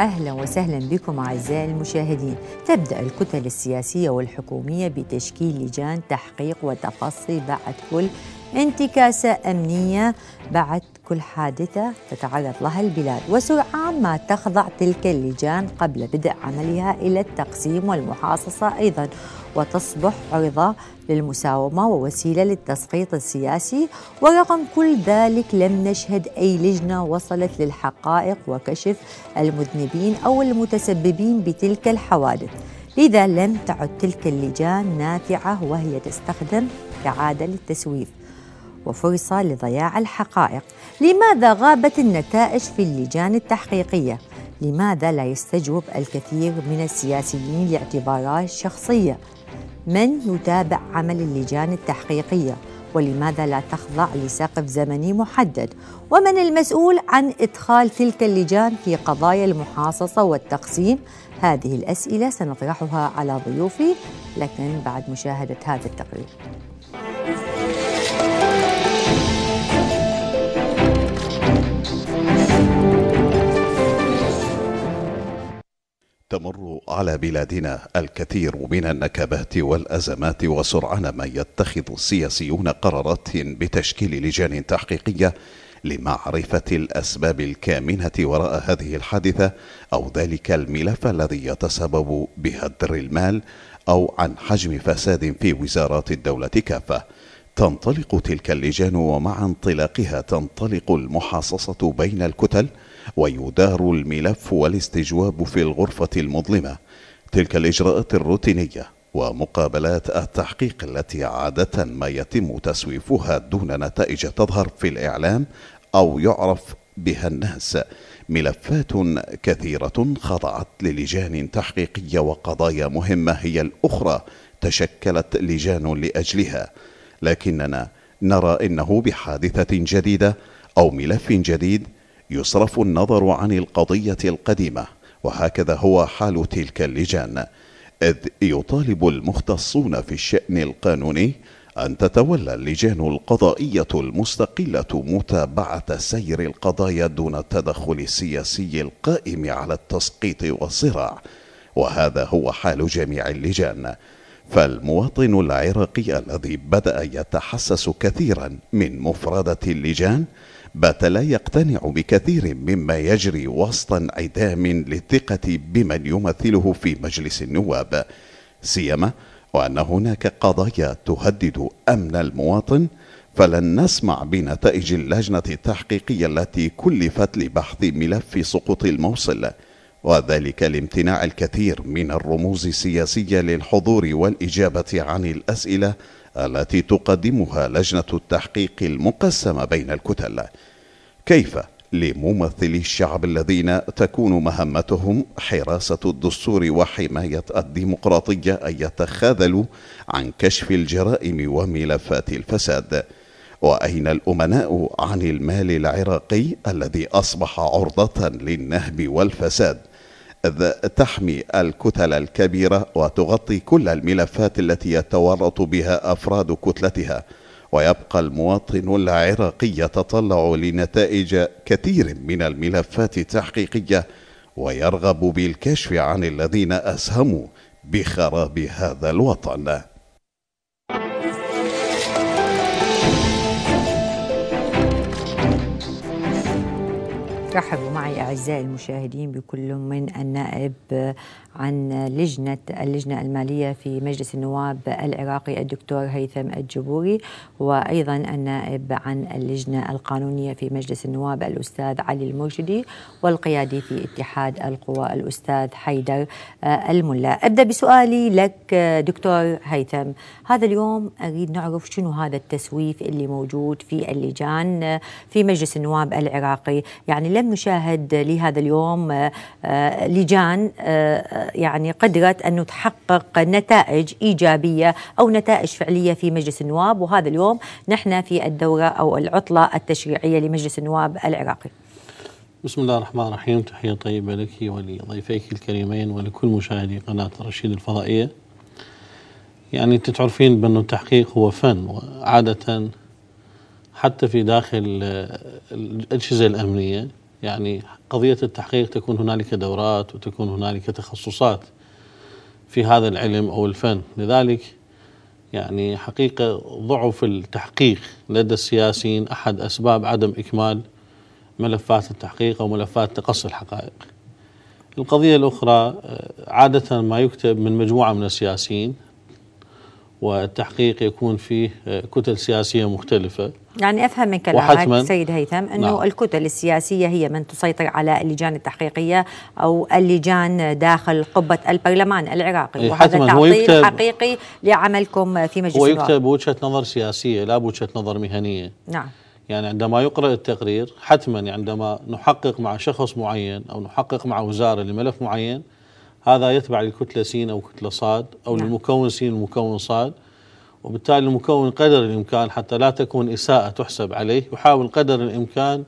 أهلا وسهلا بكم أعزائي المشاهدين تبدأ الكتل السياسية والحكومية بتشكيل لجان تحقيق وتفصي بعد كل انتكاسة أمنية بعد كل حادثة تتعرض لها البلاد وسرعان ما تخضع تلك اللجان قبل بدء عملها إلى التقسيم والمحاصصة أيضا وتصبح عرضة للمساومة ووسيلة للتسقيط السياسي ورغم كل ذلك لم نشهد أي لجنة وصلت للحقائق وكشف المذنبين أو المتسببين بتلك الحوادث لذا لم تعد تلك اللجان نافعة وهي تستخدم كعادة للتسويف وفرصة لضياع الحقائق لماذا غابت النتائج في اللجان التحقيقية؟ لماذا لا يستجوب الكثير من السياسيين لاعتبارات شخصية؟ من يتابع عمل اللجان التحقيقية؟ ولماذا لا تخضع لسقف زمني محدد؟ ومن المسؤول عن إدخال تلك اللجان في قضايا المحاصصة والتقسيم؟ هذه الأسئلة سنطرحها على ضيوفي لكن بعد مشاهدة هذا التقرير. تمر على بلادنا الكثير من النكبات والازمات وسرعان ما يتخذ السياسيون قرارات بتشكيل لجان تحقيقيه لمعرفه الاسباب الكامنه وراء هذه الحادثه او ذلك الملف الذي يتسبب بهدر المال او عن حجم فساد في وزارات الدوله كافه تنطلق تلك اللجان ومع انطلاقها تنطلق المحاصصه بين الكتل ويدار الملف والاستجواب في الغرفة المظلمة تلك الإجراءات الروتينية ومقابلات التحقيق التي عادة ما يتم تسويفها دون نتائج تظهر في الإعلام أو يعرف بها الناس ملفات كثيرة خضعت للجان تحقيقية وقضايا مهمة هي الأخرى تشكلت لجان لأجلها لكننا نرى انه بحادثه جديده او ملف جديد يصرف النظر عن القضية القديمة وهكذا هو حال تلك اللجان إذ يطالب المختصون في الشأن القانوني أن تتولى اللجان القضائية المستقلة متابعة سير القضايا دون التدخل السياسي القائم على التسقيط والصراع وهذا هو حال جميع اللجان فالمواطن العراقي الذي بدأ يتحسس كثيرا من مفردة اللجان بات لا يقتنع بكثير مما يجري وسط انعدام للثقة بمن يمثله في مجلس النواب سيما وأن هناك قضايا تهدد أمن المواطن فلن نسمع بنتائج اللجنة التحقيقية التي كلفت لبحث ملف سقوط الموصل وذلك لامتناع الكثير من الرموز السياسية للحضور والإجابة عن الأسئلة التي تقدمها لجنة التحقيق المقسمة بين الكتل كيف لممثلي الشعب الذين تكون مهمتهم حراسة الدستور وحماية الديمقراطية أن يتخاذلوا عن كشف الجرائم وملفات الفساد وأين الأمناء عن المال العراقي الذي أصبح عرضة للنهب والفساد إذ تحمي الكتل الكبيرة وتغطي كل الملفات التي يتورط بها أفراد كتلتها ويبقى المواطن العراقي يتطلع لنتائج كثير من الملفات التحقيقية ويرغب بالكشف عن الذين أسهموا بخراب هذا الوطن رحبوا معي أعزائي المشاهدين بكل من النائب عن لجنة اللجنة المالية في مجلس النواب العراقي الدكتور هيثم الجبوري وأيضا النائب عن اللجنة القانونية في مجلس النواب الأستاذ علي المرشدي والقيادي في اتحاد القوى الأستاذ حيدر آه، الملا أبدأ بسؤالي لك آه، دكتور هيثم هذا اليوم أريد نعرف شنو هذا التسويف اللي موجود في اللجان آه، في مجلس النواب العراقي يعني لم نشاهد لهذا اليوم لجان يعني قدرت أن تحقق نتائج إيجابية أو نتائج فعلية في مجلس النواب وهذا اليوم نحن في الدورة أو العطلة التشريعية لمجلس النواب العراقي بسم الله الرحمن الرحيم تحية طيبة لك ولضيفيك الكريمين ولكل مشاهدي قناة رشيد الفضائية يعني أنت تعرفين بأن التحقيق هو فن وعادة حتى في داخل الأجهزة الأمنية يعني قضية التحقيق تكون هنالك دورات وتكون هنالك تخصصات في هذا العلم أو الفن لذلك يعني حقيقة ضعف التحقيق لدى السياسيين أحد أسباب عدم إكمال ملفات التحقيق أو ملفات تقصي الحقائق القضية الأخرى آه، عادة ما يكتب من مجموعة من السياسيين والتحقيق يكون فيه آه، كتل سياسية مختلفة يعني أفهم من كلامك سيد هيثم أنه نعم. الكتل السياسية هي من تسيطر على اللجان التحقيقية أو اللجان داخل قبة البرلمان العراقي إيه، وهذا تعطيل حقيقي لعملكم في مجلس هو يكتب وجهه نظر سياسية لا بوجهة نظر مهنية نعم يعني عندما يقرأ التقرير حتما يعني عندما نحقق مع شخص معين أو نحقق مع وزارة لملف معين هذا يتبع للكتلة س أو كتلة صاد أو نعم. للمكون س ومكون صاد وبالتالي المكون قدر الإمكان حتى لا تكون إساءة تحسب عليه يحاول قدر الإمكان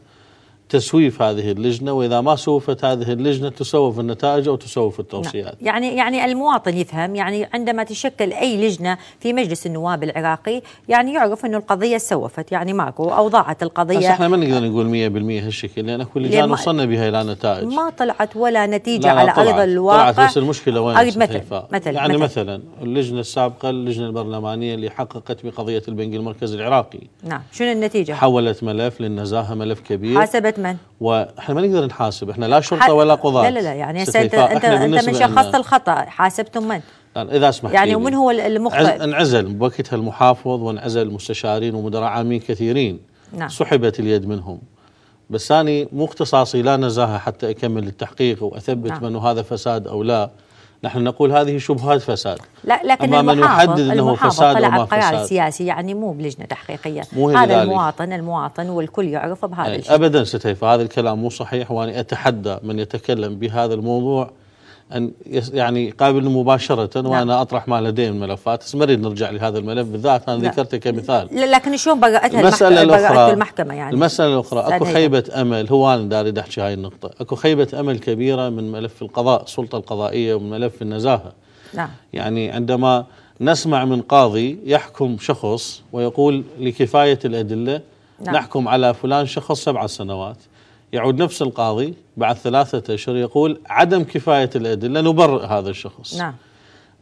تسويف هذه اللجنة وإذا ما سوفت هذه اللجنة تسوف النتائج أو تسوف التوصيات نعم. يعني يعني المواطن يفهم يعني عندما تشكل أي لجنة في مجلس النواب العراقي يعني يعرف أنه القضية سوفت يعني ماكو أو ضاعت القضية بس احنا ما نقدر نقول 100% هالشكل لأن كل لجان وصلنا بها إلى نتائج ما طلعت ولا نتيجة لا لا على أرض الواقع طلعت بس المشكلة وين أريد مثل, مثل, مثل يعني مثل. مثلا اللجنة السابقة اللجنة البرلمانية اللي حققت بقضية البنك المركزي العراقي نعم شنو النتيجة؟ حولت ملف للنزاهة ملف كبير حسبت من؟ واحنا ما نقدر نحاسب احنا لا شرطه ولا قضاه لا لا لا يعني انت انت انت من شخصت الخطا حاسبتم من؟ يعني اذا سمحت يعني ومن هو المخطئ؟ انعزل بوقتها المحافظ وانعزل مستشارين ومدراء عامين كثيرين نعم سحبت اليد منهم بس أنا مو اختصاصي لا نزاهة حتى أكمل التحقيق وأثبت نعم. من هذا فساد أو لا نحن نقول هذه شبهات فساد لا لكن أما من يحدد أنه فساد او فساد القرار السياسي يعني مو بلجنة تحقيقية مو هذا لذلك. المواطن المواطن والكل يعرف بهذا يعني الشيء أبدا ستيف هذا الكلام مو صحيح وأنا أتحدى من يتكلم بهذا الموضوع ان يعني قابل مباشره نعم. وانا اطرح ما لدي من ملفات، بس ما اريد نرجع لهذا الملف بالذات انا نعم. ذكرته كمثال. لكن شلون بقأتها المساله الاخرى المحكمه يعني المساله الاخرى اكو خيبه امل هو انا اريد احكي هاي النقطه، اكو خيبه امل كبيره من ملف القضاء، السلطه القضائيه ومن ملف النزاهه. نعم. يعني عندما نسمع من قاضي يحكم شخص ويقول لكفايه الادله نعم. نحكم على فلان شخص سبع سنوات. يعود نفس القاضي بعد ثلاثة أشهر يقول عدم كفاية الأدلة نبرئ هذا الشخص نعم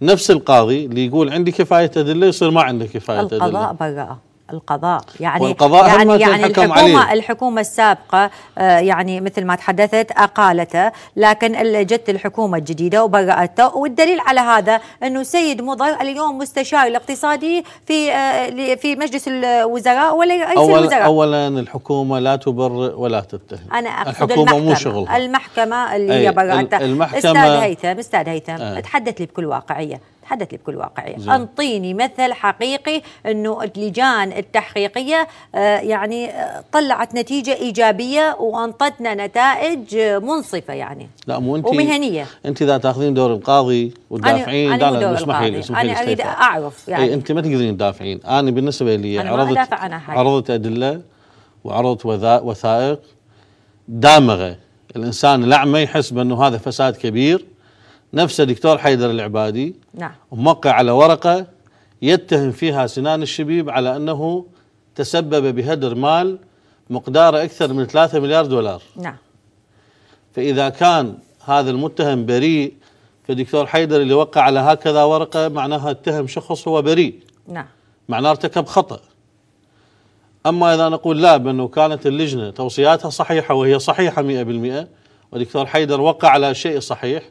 نفس القاضي اللي يقول عندي كفاية أدلة يصير ما عنده كفاية القضاء أدلة القضاء برأه القضاء يعني والقضاء يعني, يعني الحكومة عليه. الحكومة السابقة آه، يعني مثل ما تحدثت أقالته لكن جت الحكومة الجديدة وبرأته والدليل على هذا أنه سيد مضر اليوم مستشار الاقتصادي في آه، في مجلس الوزراء ولا رئيس أول الوزراء أولا الحكومة لا تبر ولا تتهم أنا أقصد الحكومة المحكمة مو شغلها المحكمة اللي هي برأته المحكمة أستاذ هيثم أستاذ هيثم آه. تحدث لي بكل واقعية حدث لي بكل واقعيه انطيني مثل حقيقي انه اللجان التحقيقيه آه، يعني آه، طلعت نتيجه ايجابيه وانطتنا نتائج آه، منصفه يعني لا مو انت ومهنيه انت اذا تاخذين دور القاضي والدافعين أنا لا اسمحي لي انا اريد اعرف إيه، يعني انت ما تقدرين تدافعين انا بالنسبه لي أنا عرضت عرضت ادله وعرضت وثائق دامغه الانسان الاعمى يحس بانه هذا فساد كبير نفسه دكتور حيدر العبادي نعم موقع على ورقة يتهم فيها سنان الشبيب على أنه تسبب بهدر مال مقداره أكثر من 3 مليار دولار نعم فإذا كان هذا المتهم بريء فدكتور حيدر اللي وقع على هكذا ورقة معناها اتهم شخص هو بريء نعم معناه ارتكب خطأ أما إذا نقول لا بأنه كانت اللجنة توصياتها صحيحة وهي صحيحة 100% ودكتور حيدر وقع على شيء صحيح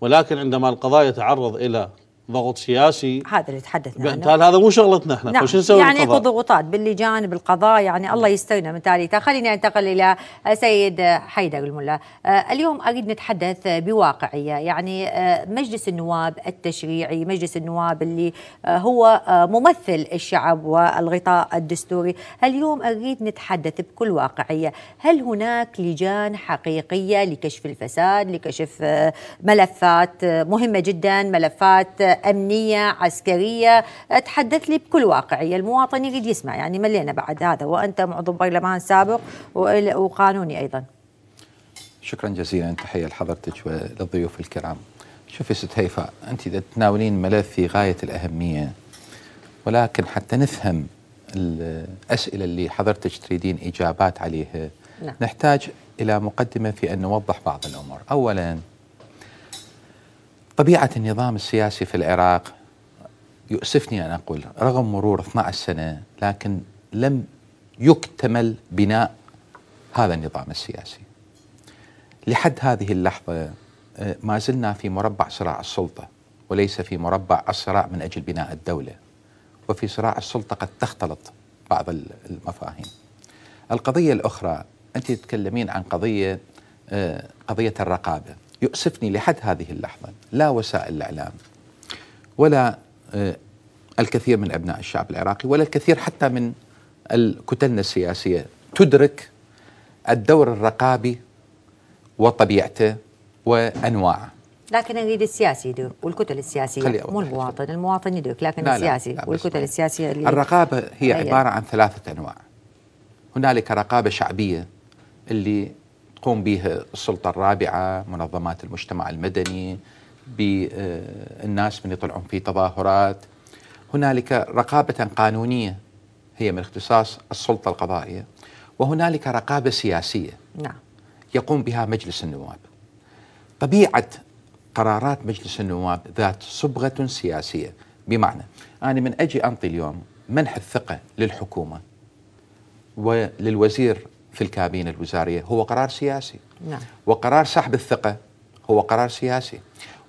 ولكن عندما القضاء يتعرض الى ضغط سياسي هذا اللي تحدثنا عنه هذا مو شغلتنا احنا نعم. فش نسوي يعني اكو ضغوطات باللجان بالقضاء يعني الله يستوينا من تاليته خليني انتقل الى سيد حيدر الملا آه، اليوم اريد نتحدث بواقعيه يعني آه، مجلس النواب التشريعي مجلس النواب اللي آه، هو ممثل الشعب والغطاء الدستوري اليوم اريد نتحدث بكل واقعيه هل هناك لجان حقيقيه لكشف الفساد لكشف ملفات مهمه جدا ملفات امنيه عسكريه تحدث لي بكل واقعيه المواطن يريد يسمع يعني ملينا بعد هذا وانت معضم برلمان سابق وقانوني ايضا شكرا جزيلا تحيه لحضرتك وللضيوف الكرام شوفي ست هيفاء انت تناولين ملف في غايه الاهميه ولكن حتى نفهم الاسئله اللي حضرتك تريدين اجابات عليها نعم. نحتاج الى مقدمه في ان نوضح بعض الامور اولا طبيعة النظام السياسي في العراق يؤسفني أن أقول رغم مرور 12 سنة لكن لم يكتمل بناء هذا النظام السياسي لحد هذه اللحظة آه، ما زلنا في مربع صراع السلطة وليس في مربع الصراع من أجل بناء الدولة وفي صراع السلطة قد تختلط بعض المفاهيم القضية الأخرى أنت تتكلمين عن قضية آه، قضية الرقابة يؤسفني لحد هذه اللحظة لا وسائل الإعلام ولا آه، الكثير من أبناء الشعب العراقي ولا الكثير حتى من الكتلنا السياسية تدرك الدور الرقابي وطبيعته وأنواعه لكن اريد السياسي يدرك والكتل السياسية مو المواطن المواطن يدرك لكن لا السياسي لا لا والكتل السياسية اللي الرقابة هي عبارة عن ثلاثة أنواع هنالك رقابة شعبية اللي تقوم به السلطه الرابعه، منظمات المجتمع المدني، بالناس آه، من يطلعون في تظاهرات. هنالك رقابه قانونيه هي من اختصاص السلطه القضائيه، وهنالك رقابه سياسيه. نعم. يقوم بها مجلس النواب. طبيعه قرارات مجلس النواب ذات صبغه سياسيه، بمعنى انا من اجي انطي اليوم منح الثقه للحكومه وللوزير في الكابينة الوزارية هو قرار سياسي نعم. وقرار سحب الثقة هو قرار سياسي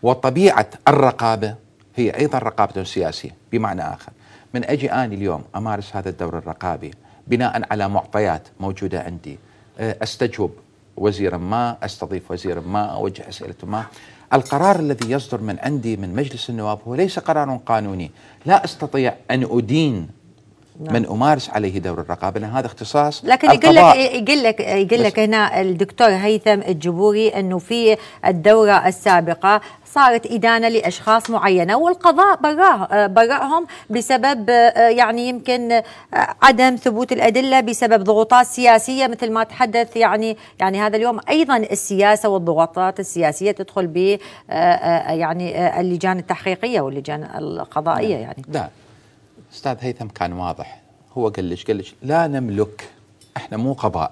وطبيعة الرقابة هي أيضا رقابة سياسية بمعنى آخر من أجي اني اليوم أمارس هذا الدور الرقابي بناء على معطيات موجودة عندي أه، أستجوب وزيرا ما أستضيف وزيرا ما أوجه أسئلة ما القرار الذي يصدر من عندي من مجلس النواب هو ليس قرار قانوني لا أستطيع أن أدين نعم. من امارس عليه دور الرقابه لان هذا اختصاص لكن يقول لك يقول لك يقول لك هنا الدكتور هيثم الجبوري انه في الدوره السابقه صارت إدانة لأشخاص معينة والقضاء براه برأهم بسبب يعني يمكن عدم ثبوت الأدلة بسبب ضغوطات سياسية مثل ما تحدث يعني يعني هذا اليوم أيضا السياسة والضغوطات السياسية تدخل ب يعني اللجان التحقيقية واللجان القضائية نعم. يعني. ده. نعم. استاذ هيثم كان واضح هو قال لك قال لك لا نملك احنا مو قضاء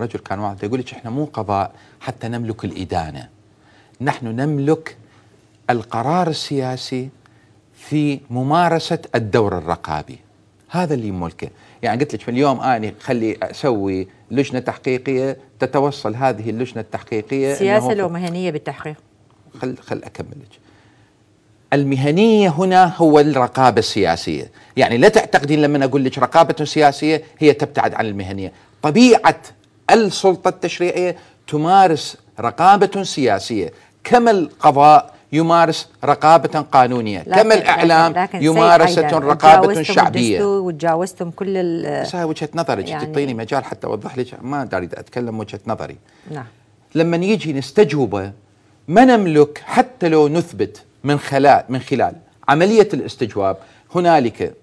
رجل كان واضح يقول لك احنا مو قضاء حتى نملك الادانه نحن نملك القرار السياسي في ممارسه الدور الرقابي هذا اللي ملكه يعني قلت لك من اليوم اني خلي اسوي لجنه تحقيقيه تتوصل هذه اللجنه التحقيقيه سياسه لو مهنيه بالتحقيق خل خل اكمل لك المهنية هنا هو الرقابة السياسية يعني لا تعتقدين لما أقول لك رقابة سياسية هي تبتعد عن المهنية طبيعة السلطة التشريعية تمارس رقابة سياسية كما القضاء يمارس رقابة قانونية لكن كما الإعلام لكن رقابة شعبية وتجاوزتم كل بس هاي وجهة نظري يعني تعطيني مجال حتى أوضح لك ما أريد أتكلم وجهة نظري نعم لما يجي نستجوبة ما نملك حتى لو نثبت من خلال من خلال عمليه الاستجواب هنالك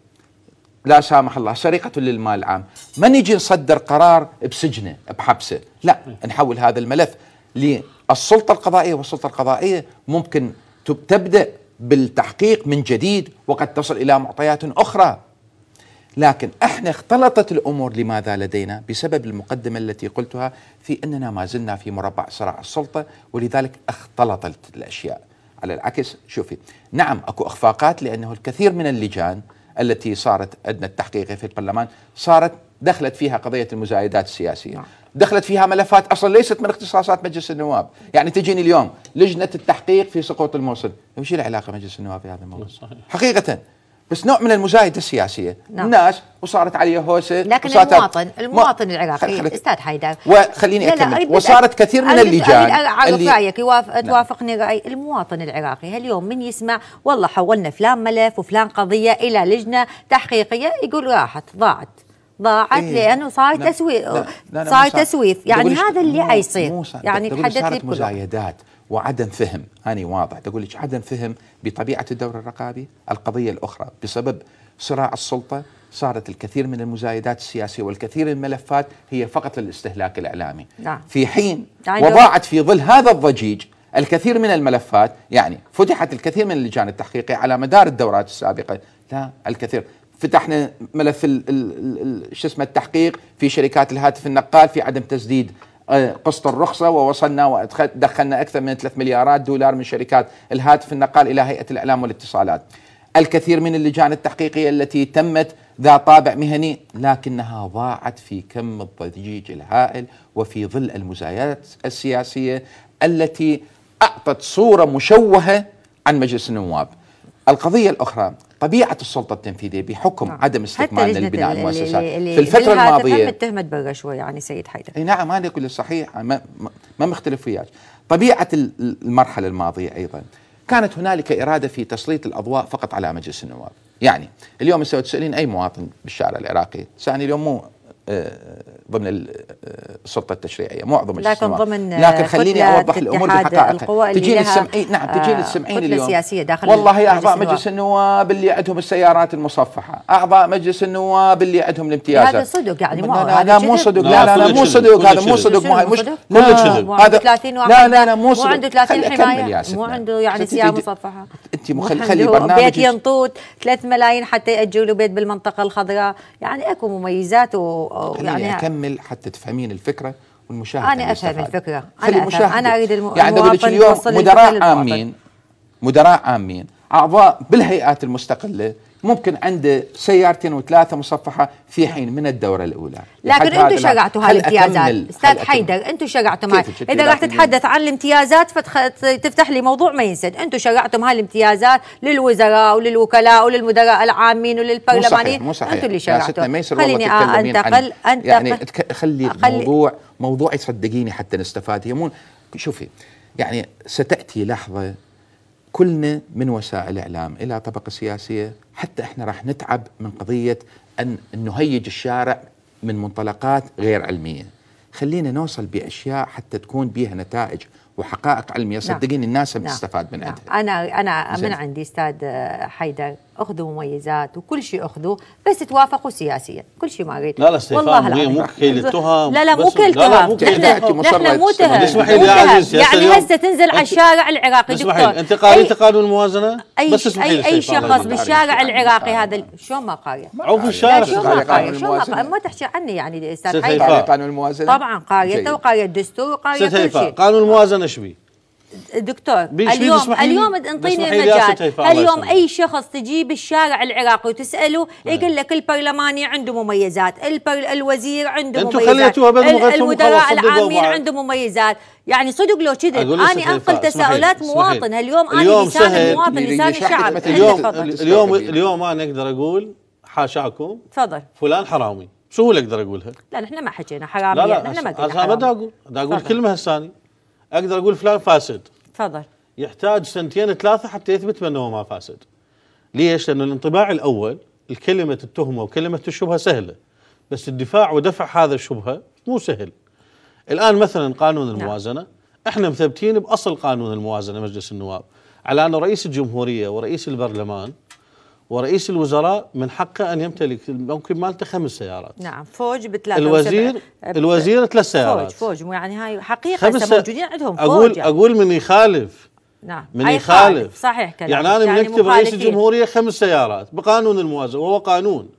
لا سامح الله سرقه للمال العام ما نجي نصدر قرار بسجنه بحبسه لا نحول هذا الملف للسلطه القضائيه والسلطه القضائيه ممكن تبدا بالتحقيق من جديد وقد تصل الى معطيات اخرى لكن احنا اختلطت الامور لماذا لدينا بسبب المقدمه التي قلتها في اننا ما زلنا في مربع صراع السلطه ولذلك اختلطت الاشياء على العكس شوفي نعم اكو اخفاقات لانه الكثير من اللجان التي صارت عندنا التحقيق في البرلمان صارت دخلت فيها قضيه المزايدات السياسيه نعم. دخلت فيها ملفات اصلا ليست من اختصاصات مجلس النواب يعني تجيني اليوم لجنه التحقيق في سقوط الموصل وش العلاقه مجلس النواب بهذا الموضوع حقيقه بس نوع من المجاهده السياسيه نعم. الناس وصارت عليه هوسه لكن وصارت المواطن المواطن العراقي خل... استاذ حيدر وخليني اكمل وصارت كثير من اللجان اعرف اللي... رايك يوافق... نعم. توافقني راي المواطن العراقي اليوم من يسمع والله حولنا فلان ملف وفلان قضيه الى لجنه تحقيقيه يقول راحت ضاعت ضاعت إيه؟ لانه صار تسويف صار تسويف يعني هذا اللي عايصير يعني تحدث لي مزايدات وعدم فهم أنا واضح تقول لك عدم فهم بطبيعة الدور الرقابي القضية الأخرى بسبب صراع السلطة صارت الكثير من المزايدات السياسية والكثير من الملفات هي فقط للاستهلاك الإعلامي نعم. في حين يعني وضاعت في ظل هذا الضجيج الكثير من الملفات يعني فتحت الكثير من اللجان التحقيقية على مدار الدورات السابقة لا الكثير فتحنا ملف شو اسمه التحقيق في شركات الهاتف النقال في عدم تسديد قسط الرخصة ووصلنا ودخلنا أكثر من 3 مليارات دولار من شركات الهاتف النقال إلى هيئة الإعلام والاتصالات الكثير من اللجان التحقيقية التي تمت ذا طابع مهني لكنها ضاعت في كم الضجيج الهائل وفي ظل المزايات السياسية التي أعطت صورة مشوهة عن مجلس النواب القضية الأخرى طبيعه السلطه التنفيذيه بحكم آه. عدم استكمال لبناء المؤسسات في الفتره الماضيه اتهمت برا شوي يعني سيد حيدر اي نعم هذا كله صحيح ما, ما مختلف وياك طبيعه المرحله الماضيه ايضا كانت هنالك اراده في تسليط الاضواء فقط على مجلس النواب يعني اليوم انت تسالين اي مواطن بالشارع العراقي تسالني اليوم مو آه، ضمن آه، السلطه التشريعيه معظم لكن السنوات. ضمن لكن خليني اوضح الامور بحقائقها تجينا السمعين نعم تجينا آه، السمعين اليوم سياسية داخل والله اعضاء مجلس النواب اللي عندهم السيارات المصفحه اعضاء مجلس النواب اللي عندهم الامتيازات هذا صدق يعني مو لا مو صدق لا لا لا مو صدق هذا مو صدق مو مش كل هذا 30 واحد لا لا لا مو صدق مو عنده 30 حمايه مو عنده يعني سياره مصفحه انت خلي برنامج بيت ينطوط 3 ملايين حتى يأجروا بيت بالمنطقه الخضراء يعني اكو مميزات و يعني اكمل حتى تفهمين الفكره والمشاهد انا افهم الفكره انا أفهم. انا اريد الم... يعني المواطن لك اليوم مدراء عامين مدراء عامين اعضاء بالهيئات المستقله ممكن عنده سيارتين وثلاثه مصفحه في نعم. حين من الدوره الاولى لكن انتم شرعتوا هاي الامتيازات استاذ حيدر انتم شرعتم هاي اذا راح تتحدث عن الامتيازات فتفتح لي موضوع ما ينسد انتم شرعتم هاي الامتيازات للوزراء وللوكلاء وللمدراء العامين وللبرلمانيين مو صحيح انتم اللي شرعتوا خليني انتقل عن... انتقل يعني أتك... خلي الموضوع موضوعي صدقيني حتى نستفاد هي مو شوفي يعني ستاتي لحظه كلنا من وسائل الاعلام الى طبقه سياسيه حتى احنا راح نتعب من قضيه ان نهيج الشارع من منطلقات غير علميه خلينا نوصل باشياء حتى تكون بها نتائج وحقائق علميه نعم. صدقيني الناس نعم. بتستفاد من نعم. عندها انا انا من عندي استاذ حيدر اخذوا مميزات وكل شيء اخذوه بس توافقوا سياسيا كل شيء ما قلت لا لا والله لا مو التهم لا لا مو كيلتهم نحن مو تهم اسمحي لي يا عزيز يعني هسه تنزل على الشارع العراقي دكتور انت قارنت قانون الموازنه اي بس اي, أي شخص بالشارع العراقي هذا شلون ما قارن او في الشارع شلون ما شلون ما قارن ما تحكي عني يعني استاذ حي قانون الموازنه طبعا قاريته وقاري الدستور وقاري كل شيء قانون الموازنه شبيه دكتور اليوم اليوم انطيني المجال اليوم اي شخص تجيب الشارع العراقي وتساله نعم. يقول لك البرلماني عنده مميزات الوزير عنده مميزات المدراء العامين عندهم مميزات يعني صدق لو كذا انا انقل تساؤلات مواطن اليوم انا لسان المواطن لسان الشعب اليوم اليوم اليوم انا اقدر اقول حاشاكم تفضل فلان حرامي شو اللي اقدر اقولها؟ لا نحن ما حكينا حرامي لا لا نحن ما قلنا انا ما اقول اقول كلمه هساني اقدر اقول فلان فاسد تفضل يحتاج سنتين ثلاثه حتى يثبت انه ما فاسد ليش؟ لانه الانطباع الاول الكلمه التهمه وكلمه الشبهه سهله بس الدفاع ودفع هذا الشبهه مو سهل الان مثلا قانون نعم. الموازنه نعم. احنا مثبتين باصل قانون الموازنه مجلس النواب على ان رئيس الجمهوريه ورئيس البرلمان ورئيس الوزراء من حقه ان يمتلك ممكن مالته خمس سيارات نعم فوج بثلاث الوزير الوزير ثلاث سيارات فوج فوج يعني هاي حقيقه خمسة موجودين عندهم فوج اقول يعني. اقول من يخالف نعم من يخالف صحيح كلام يعني انا يعني من اكتب رئيس الجمهوريه خمس سيارات بقانون الموازنه وهو قانون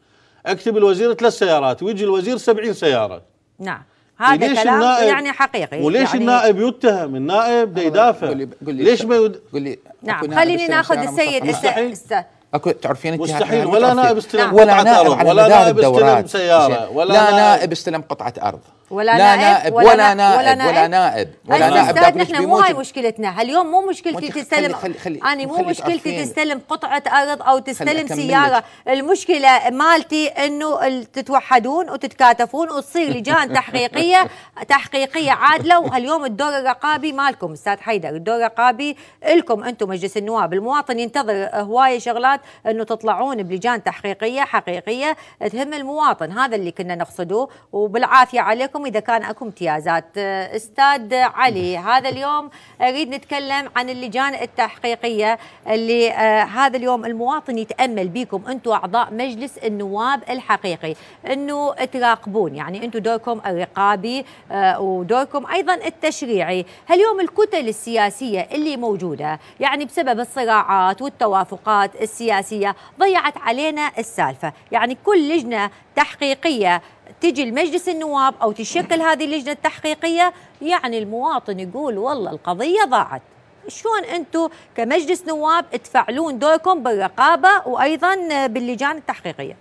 اكتب الوزير ثلاث سيارات ويجي الوزير 70 سياره نعم هذا كلام النائب يعني حقيقي وليش يعني النائب يتهم النائب بده يدافع قولي قولي ليش ما يد... قل لي نعم خليني ناخذ السيد استاذ اكو تعرفين انت مستحيل ولا نائب استلم قطعه ارض ولا نائب استلم سياره ولا لا نائب استلم قطعه ارض ولا, لا نائب, ولا, ولا نائب ولا نائب ولا نائب ولا نائب استاذ نحن مو هاي مشكلتنا اليوم مو مشكلتي تستلم خلي خلي خلي انا مو مشكلتي تستلم قطعه ارض او تستلم سياره المشكله مالتي انه تتوحدون وتتكاتفون وتصير لجان تحقيقيه تحقيقيه عادله واليوم الدور الرقابي مالكم استاذ حيدر الدور الرقابي لكم انتم مجلس النواب المواطن ينتظر هوايه شغلات انه تطلعون بلجان تحقيقيه حقيقيه تهم المواطن هذا اللي كنا نقصده وبالعافيه عليكم اليوم اذا كان اكو امتيازات آه، استاذ علي هذا اليوم اريد نتكلم عن اللجان التحقيقيه اللي آه، هذا اليوم المواطن يتامل بيكم انتم اعضاء مجلس النواب الحقيقي انه تراقبون يعني انتم دوركم الرقابي آه، ودوركم ايضا التشريعي اليوم الكتل السياسيه اللي موجوده يعني بسبب الصراعات والتوافقات السياسيه ضيعت علينا السالفه يعني كل لجنه تحقيقيه تجي لمجلس النواب أو تشكل هذه اللجنة التحقيقية يعني المواطن يقول والله القضية ضاعت شلون انتم كمجلس نواب تفعلون دوركم بالرقابه وايضا باللجان التحقيقيه؟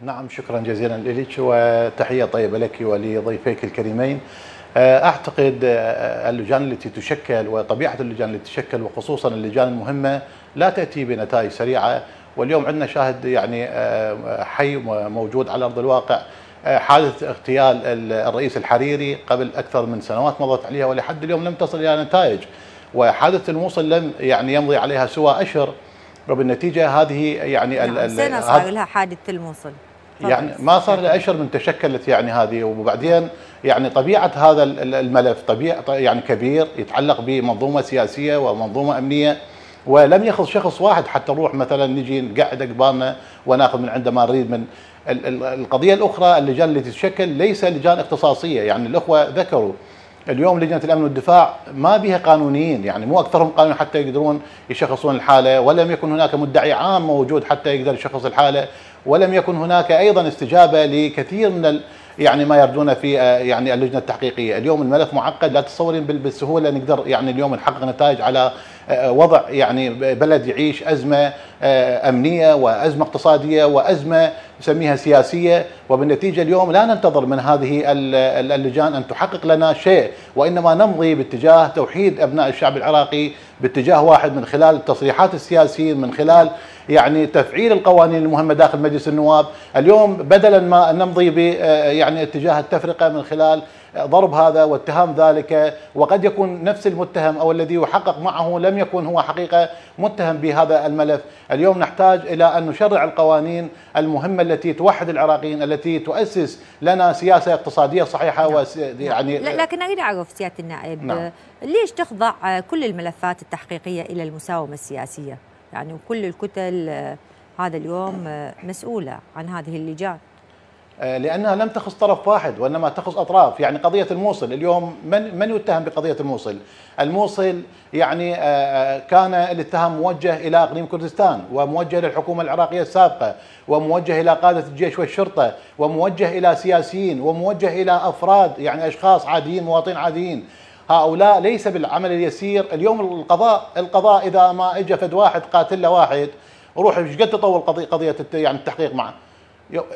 نعم شكرا جزيلا لك وتحيه طيبه لك ولضيفيك الكريمين. اعتقد اللجان التي تشكل وطبيعه اللجان التي تشكل وخصوصا اللجان المهمه لا تاتي بنتائج سريعه واليوم عندنا شاهد يعني آه، آه، حي موجود على ارض الواقع آه، حادث اغتيال الرئيس الحريري قبل اكثر من سنوات مضت عليها ولحد اليوم لم تصل الى نتائج وحادث الموصل لم يعني يمضي عليها سوى اشهر وبالنتيجه هذه يعني نعم سنه صار لها حادث الموصل يعني ما صار لها اشهر من تشكلت يعني هذه وبعدين يعني طبيعه هذا الملف طبيعه يعني كبير يتعلق بمنظومه سياسيه ومنظومه امنيه ولم ياخذ شخص واحد حتى نروح مثلا نجي نقعد قبالنا وناخذ من عنده ما نريد من القضيه الاخرى اللجان اللي تتشكل ليس لجان اختصاصيه يعني الاخوه ذكروا اليوم لجنه الامن والدفاع ما بها قانونيين يعني مو اكثرهم قانون حتى يقدرون يشخصون الحاله ولم يكن هناك مدعي عام موجود حتى يقدر يشخص الحاله ولم يكن هناك ايضا استجابه لكثير من يعني ما يردون في آه، يعني اللجنه التحقيقيه اليوم الملف معقد لا تصورين بالسهوله نقدر يعني اليوم نحقق نتائج على آه، وضع يعني بلد يعيش ازمه آه، امنيه وازمه اقتصاديه وازمه نسميها سياسيه وبالنتيجه اليوم لا ننتظر من هذه اللجان ان تحقق لنا شيء وانما نمضي باتجاه توحيد ابناء الشعب العراقي باتجاه واحد من خلال تصريحات السياسيين من خلال يعني تفعيل القوانين المهمه داخل مجلس النواب اليوم بدلا ما نمضي ب آه، يعني اتجاه التفرقه من خلال ضرب هذا واتهام ذلك وقد يكون نفس المتهم أو الذي يحقق معه لم يكن هو حقيقة متهم بهذا الملف اليوم نحتاج إلى أن نشرع القوانين المهمة التي توحد العراقيين التي تؤسس لنا سياسة اقتصادية صحيحة نعم. وس... يعني لكن أريد أعرف سيادة النائب نعم. ليش تخضع كل الملفات التحقيقية إلى المساومة السياسية يعني وكل الكتل آه، هذا اليوم آه، مسؤولة عن هذه اللجان آه، لانها لم تخص طرف واحد وانما تخص اطراف يعني قضيه الموصل اليوم من من يتهم بقضيه الموصل الموصل يعني آه، آه، كان الاتهام موجه الى اقليم كردستان وموجه للحكومه العراقيه السابقه وموجه الى قاده الجيش والشرطه وموجه الى سياسيين وموجه الى افراد يعني اشخاص عاديين مواطنين عاديين هؤلاء ليس بالعمل اليسير اليوم القضاء القضاء اذا ما اجى فد واحد قاتل واحد روح ايش قد تطول قضيه يعني التحقيق معه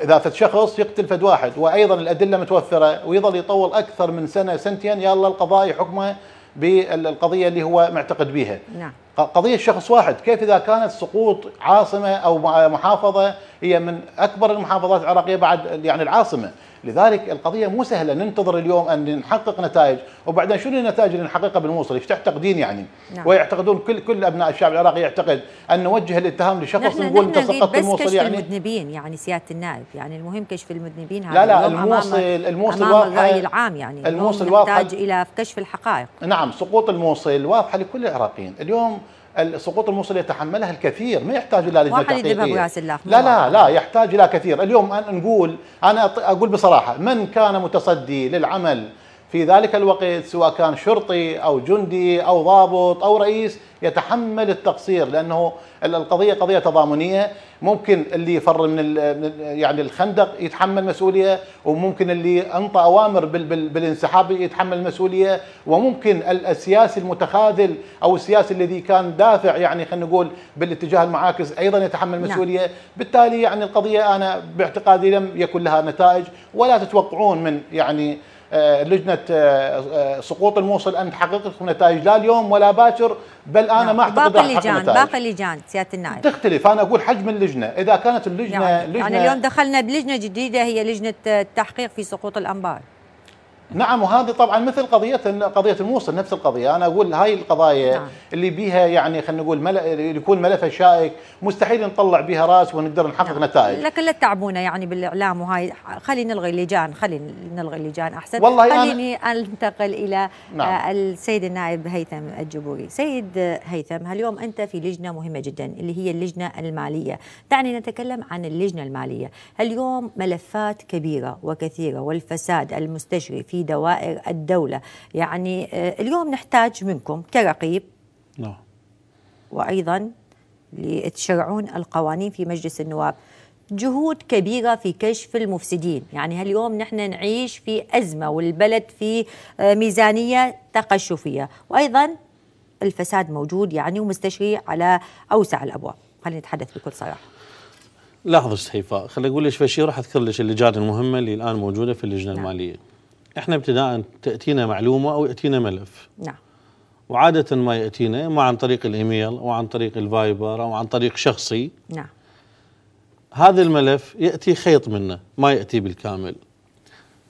اذا شخص يقتل فد واحد وايضا الادله متوفره ويظل يطول اكثر من سنه سنتين يلا القضاء يحكمه بالقضيه اللي هو معتقد بها نعم. قضيه شخص واحد كيف اذا كانت سقوط عاصمه او محافظه هي من اكبر المحافظات العراقيه بعد يعني العاصمه لذلك القضيه مو سهله ننتظر اليوم ان نحقق نتائج وبعدين شنو النتائج اللي نحققها بالموصل يفتح تعتقدين يعني نعم. ويعتقدون كل كل ابناء الشعب العراقي يعتقد ان نوجه الاتهام لشخص نقول انت سقطت الموصل كشف يعني المذنبين يعني سياده النائب يعني المهم كشف المذنبين هذا لا لا الموصل الموصل واضح الراي العام يعني الموصل واضح يحتاج الى كشف الحقائق نعم سقوط الموصل واضحه لكل العراقيين اليوم سقوط الموصل يتحملها الكثير ما يحتاج الى لجنه تحقيقيه لا لا لا يحتاج الى كثير اليوم أن نقول انا اقول بصراحه من كان متصدي للعمل في ذلك الوقت سواء كان شرطي أو جندي أو ضابط أو رئيس يتحمل التقصير لأنه القضية قضية تضامنية ممكن اللي يفر من يعني الخندق يتحمل مسؤولية وممكن اللي أنطى أوامر بالانسحاب يتحمل المسؤولية وممكن السياسي المتخاذل أو السياسي الذي كان دافع يعني خلينا نقول بالاتجاه المعاكس أيضا يتحمل المسؤولية نعم. بالتالي يعني القضية أنا باعتقادي لم يكن لها نتائج ولا تتوقعون من يعني آه، لجنه آه، آه، سقوط الموصل ان تحقق لكم نتائج لا اليوم ولا باكر بل انا نعم. ما اعتقد باقي اللجان باقي اللجان سياده النائب تختلف انا اقول حجم اللجنه اذا كانت اللجنه نعم. يعني لجنه يعني اليوم دخلنا بلجنه جديده هي لجنه التحقيق في سقوط الانبار نعم وهذه طبعا مثل قضيه قضيه الموصل نفس القضيه انا اقول هاي القضايا نعم. اللي بيها يعني خلينا نقول مل... يكون ملفها شائك مستحيل نطلع بها راس ونقدر نحقق نعم. نتائج لكن لا تعبونا يعني بالاعلام وهاي خلي نلغي اللجان خلي نلغي اللجان احسن والله خليني أنا... انتقل الى نعم. آه، السيد النائب هيثم الجبوري سيد هيثم اليوم انت في لجنه مهمه جدا اللي هي اللجنه الماليه دعني نتكلم عن اللجنه الماليه اليوم ملفات كبيره وكثيره والفساد المستشري في في دوائر الدولة يعني آه، اليوم نحتاج منكم كرقيب نعم وأيضا لتشرعون القوانين في مجلس النواب جهود كبيرة في كشف المفسدين يعني هاليوم نحن نعيش في أزمة والبلد في آه، ميزانية تقشفية وأيضا الفساد موجود يعني ومستشري على أوسع الأبواب خلينا نتحدث بكل صراحة لحظة استحيفاء خليني أقول لك فشي راح أذكر لك اللجان المهمة اللي الآن موجودة في اللجنة نعم. المالية احنا ابتداء تاتينا معلومه او ياتينا ملف نعم وعاده ما ياتينا ما عن طريق الايميل او عن طريق الفايبر او عن طريق شخصي نعم هذا الملف ياتي خيط منه ما ياتي بالكامل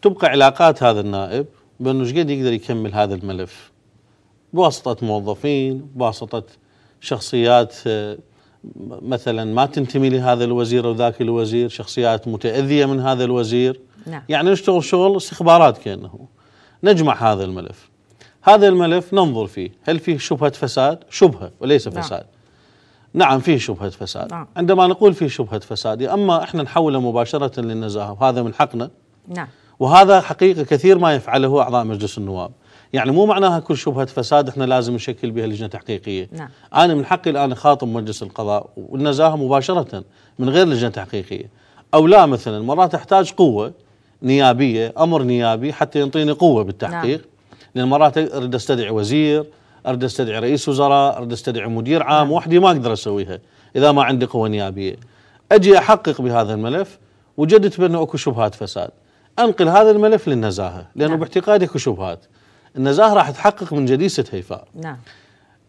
تبقى علاقات هذا النائب بانه ايش قد يقدر يكمل هذا الملف بواسطه موظفين بواسطه شخصيات آه، مثلا ما تنتمي لهذا الوزير او ذاك الوزير شخصيات متاذيه من هذا الوزير نعم. يعني نشتغل شغل استخبارات كانه نجمع هذا الملف هذا الملف ننظر فيه هل فيه شبهه فساد شبهه وليس نعم. فساد نعم فيه شبهة فساد نعم. عندما نقول فيه شبهة فساد أما إحنا نحوله مباشرة للنزاهة وهذا من حقنا نعم. وهذا حقيقة كثير ما يفعله أعضاء مجلس النواب يعني مو معناها كل شبهه فساد احنا لازم نشكل بها لجنه تحقيقيه نعم. انا من حقي الان اخاطب مجلس القضاء والنزاهه مباشره من غير لجنه تحقيقيه او لا مثلا مرات احتاج قوه نيابيه امر نيابي حتى ينطيني قوه بالتحقيق نعم. لان مرات اريد استدعي وزير اريد استدعي رئيس وزراء اريد استدعي مدير عام نعم. وحدي ما اقدر اسويها اذا ما عندي قوه نيابيه اجي احقق بهذا الملف وجدت بانه اكو شبهات فساد انقل هذا الملف للنزاهه لانه نعم. باعتقادي اكو شبهات النزاهه راح تحقق من جديسه هيفاء نعم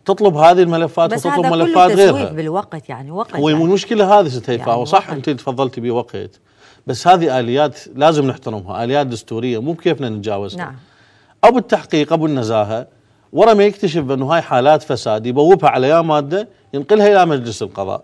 تطلب هذه الملفات بس وتطلب هذا ملفات كله غيرها بالوقت يعني وقت هو يعني المشكله هذه ست هيفاء يعني وصح انت تفضلتي بوقت بس هذه اليات لازم نحترمها اليات دستوريه مو بكيفنا نتجاوزها نعم ابو التحقيق ابو النزاهه ورا ما يكتشف انه هاي حالات فساد يبوبها على يا ماده ينقلها الى مجلس القضاء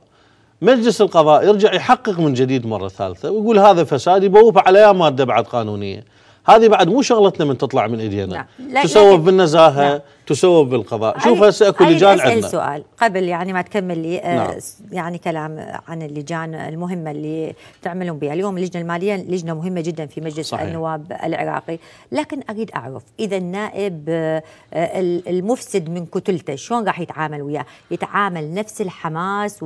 مجلس القضاء يرجع يحقق من جديد مره ثالثه ويقول هذا فساد يبوبها على يا ماده بعد قانونيه هذه بعد مو شغلتنا من تطلع من ايدينا تسوى تسوف بالنزاهه نعم. تسوب بالقضاء شوف أيوة. هسه اكو أيوة، لجان عندنا سؤال قبل يعني ما تكمل لي آه، نعم. يعني كلام عن اللجان المهمه اللي تعملون بها اليوم اللجنه الماليه لجنه مهمه جدا في مجلس صحيح. النواب العراقي لكن اريد اعرف اذا النائب آه، المفسد من كتلته شلون راح يتعامل وياه يتعامل نفس الحماس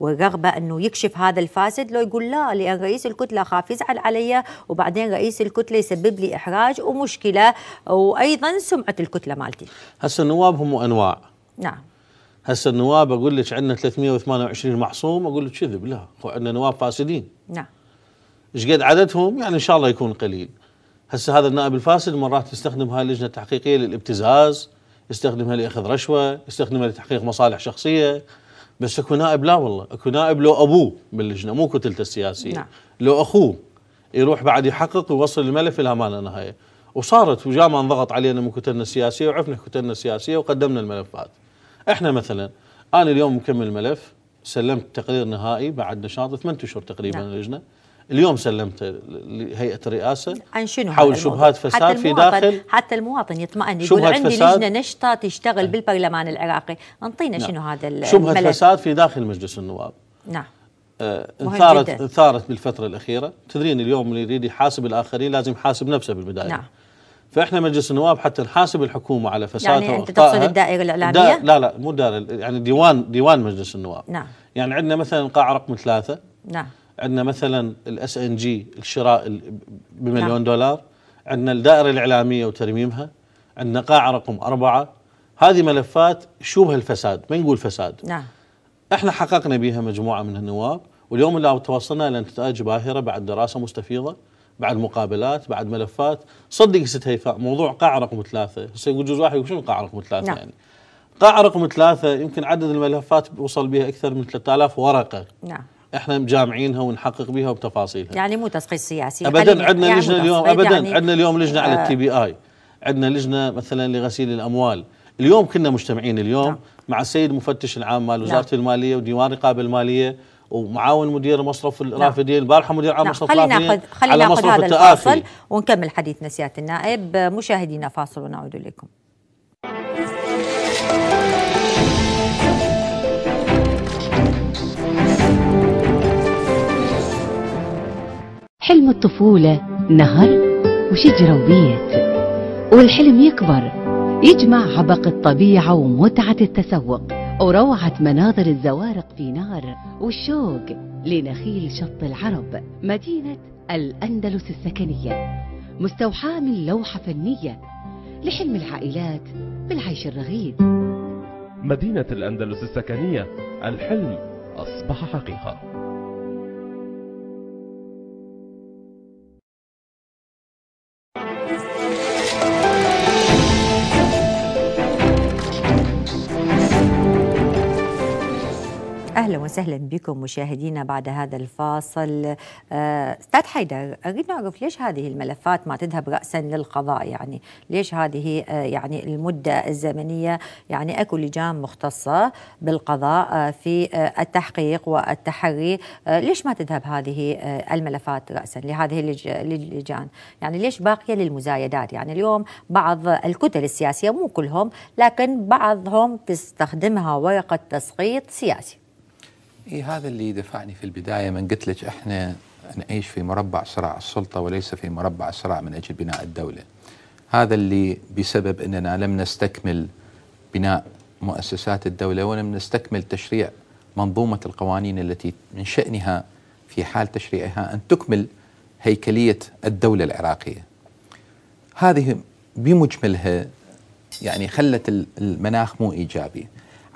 والرغبه انه يكشف هذا الفاسد لو يقول لا لان رئيس الكتله خاف يزعل علي وبعدين رئيس الكتله يسبب لي احراج ومشكله وايضا سمعه الكتله ما مالتي هسه النواب هم انواع نعم هسه النواب اقول لك عندنا 328 معصوم اقول لك كذب لا عندنا نواب فاسدين نعم ايش قد عددهم يعني ان شاء الله يكون قليل هسه هذا النائب الفاسد مرات يستخدم هاي اللجنه التحقيقيه للابتزاز يستخدمها لاخذ رشوه يستخدمها لتحقيق مصالح شخصيه بس اكو نائب لا والله اكو نائب لو ابوه باللجنه مو كتلته السياسيه نعم. لو اخوه يروح بعد يحقق ويوصل الملف الى لا نهايه وصارت وجاء ما انضغط علينا من كتلنا السياسيه وعفنا كتلنا السياسيه وقدمنا الملفات. احنا مثلا انا اليوم مكمل ملف سلمت تقرير نهائي بعد نشاط ثمان اشهر تقريبا نعم. اللجنه اليوم سلمته لهيئه الرئاسه عن شنو حول شبهات فساد في داخل حتى المواطن يطمئن يقول عندي لجنه نشطه تشتغل أه. بالبرلمان العراقي انطينا نعم. شنو هذا الملف شبهه فساد في داخل مجلس النواب نعم آه انثارت انثارت بالفتره الاخيره تدرين اليوم اللي يريد يحاسب الاخرين لازم يحاسب نفسه بالبدايه نعم فاحنا مجلس النواب حتى نحاسب الحكومه على فسادها يعني انت تقصد الدائره الاعلاميه؟ لا لا مو دائره يعني ديوان ديوان مجلس النواب نعم يعني عندنا مثلا القاعه رقم ثلاثه نعم عندنا مثلا الاس ان جي الشراء بمليون نعم. دولار عندنا الدائره الاعلاميه وترميمها عندنا قاعه رقم اربعه هذه ملفات شبه الفساد ما نقول فساد نعم احنا حققنا بها مجموعه من النواب واليوم اللي تواصلنا الى نتائج باهره بعد دراسه مستفيضه بعد مقابلات بعد ملفات صدق ست هيفاء موضوع قاعه رقم ثلاثه هسه يقول واحد يقول شنو قاعه رقم ثلاثه نعم. يعني قاعه رقم ثلاثه يمكن عدد الملفات وصل بها اكثر من 3000 ورقه نعم احنا مجامعينها ونحقق بها وبتفاصيلها يعني مو تسقيط سياسي ابدا عندنا يعني لجنه اليوم ابدا يعني عندنا اليوم لجنه على آه. التي بي اي عندنا لجنه مثلا لغسيل الاموال اليوم كنا مجتمعين اليوم نعم. مع السيد مفتش العام مال نعم. وزاره نعم. الماليه وديوان رقابه الماليه ومعاون مدير مصرف الرافدين نعم. البارحه مدير عام نعم. مصرف خلينا ناخذ خلينا ناخذ هذا الفاصل ونكمل حديثنا سياده النائب مشاهدينا فاصل ونعود اليكم حلم الطفولة نهر وشجرة وبيت والحلم يكبر يجمع عبق الطبيعة ومتعة التسوق وروعة مناظر الزوارق في نار والشوق لنخيل شط العرب مدينة الأندلس السكنية مستوحاة من لوحة فنية لحلم العائلات بالعيش الرغيد مدينة الأندلس السكنية الحلم أصبح حقيقة وسهلا بكم مشاهدينا بعد هذا الفاصل آه، استاذ حيدر اريد نعرف ليش هذه الملفات ما تذهب راسا للقضاء يعني ليش هذه آه، يعني المده الزمنيه يعني اكو لجان مختصه بالقضاء آه، في التحقيق والتحري ليش ما تذهب هذه الملفات راسا لهذه اللجان يعني ليش باقيه للمزايدات يعني اليوم بعض الكتل السياسيه مو كلهم لكن بعضهم تستخدمها ورقه تسقيط سياسي اي هذا اللي دفعني في البدايه من قلت لك احنا نعيش في مربع صراع السلطه وليس في مربع صراع من اجل بناء الدوله. هذا اللي بسبب اننا لم نستكمل بناء مؤسسات الدوله ولم نستكمل تشريع منظومه القوانين التي من شانها في حال تشريعها ان تكمل هيكليه الدوله العراقيه. هذه بمجملها يعني خلت المناخ مو ايجابي.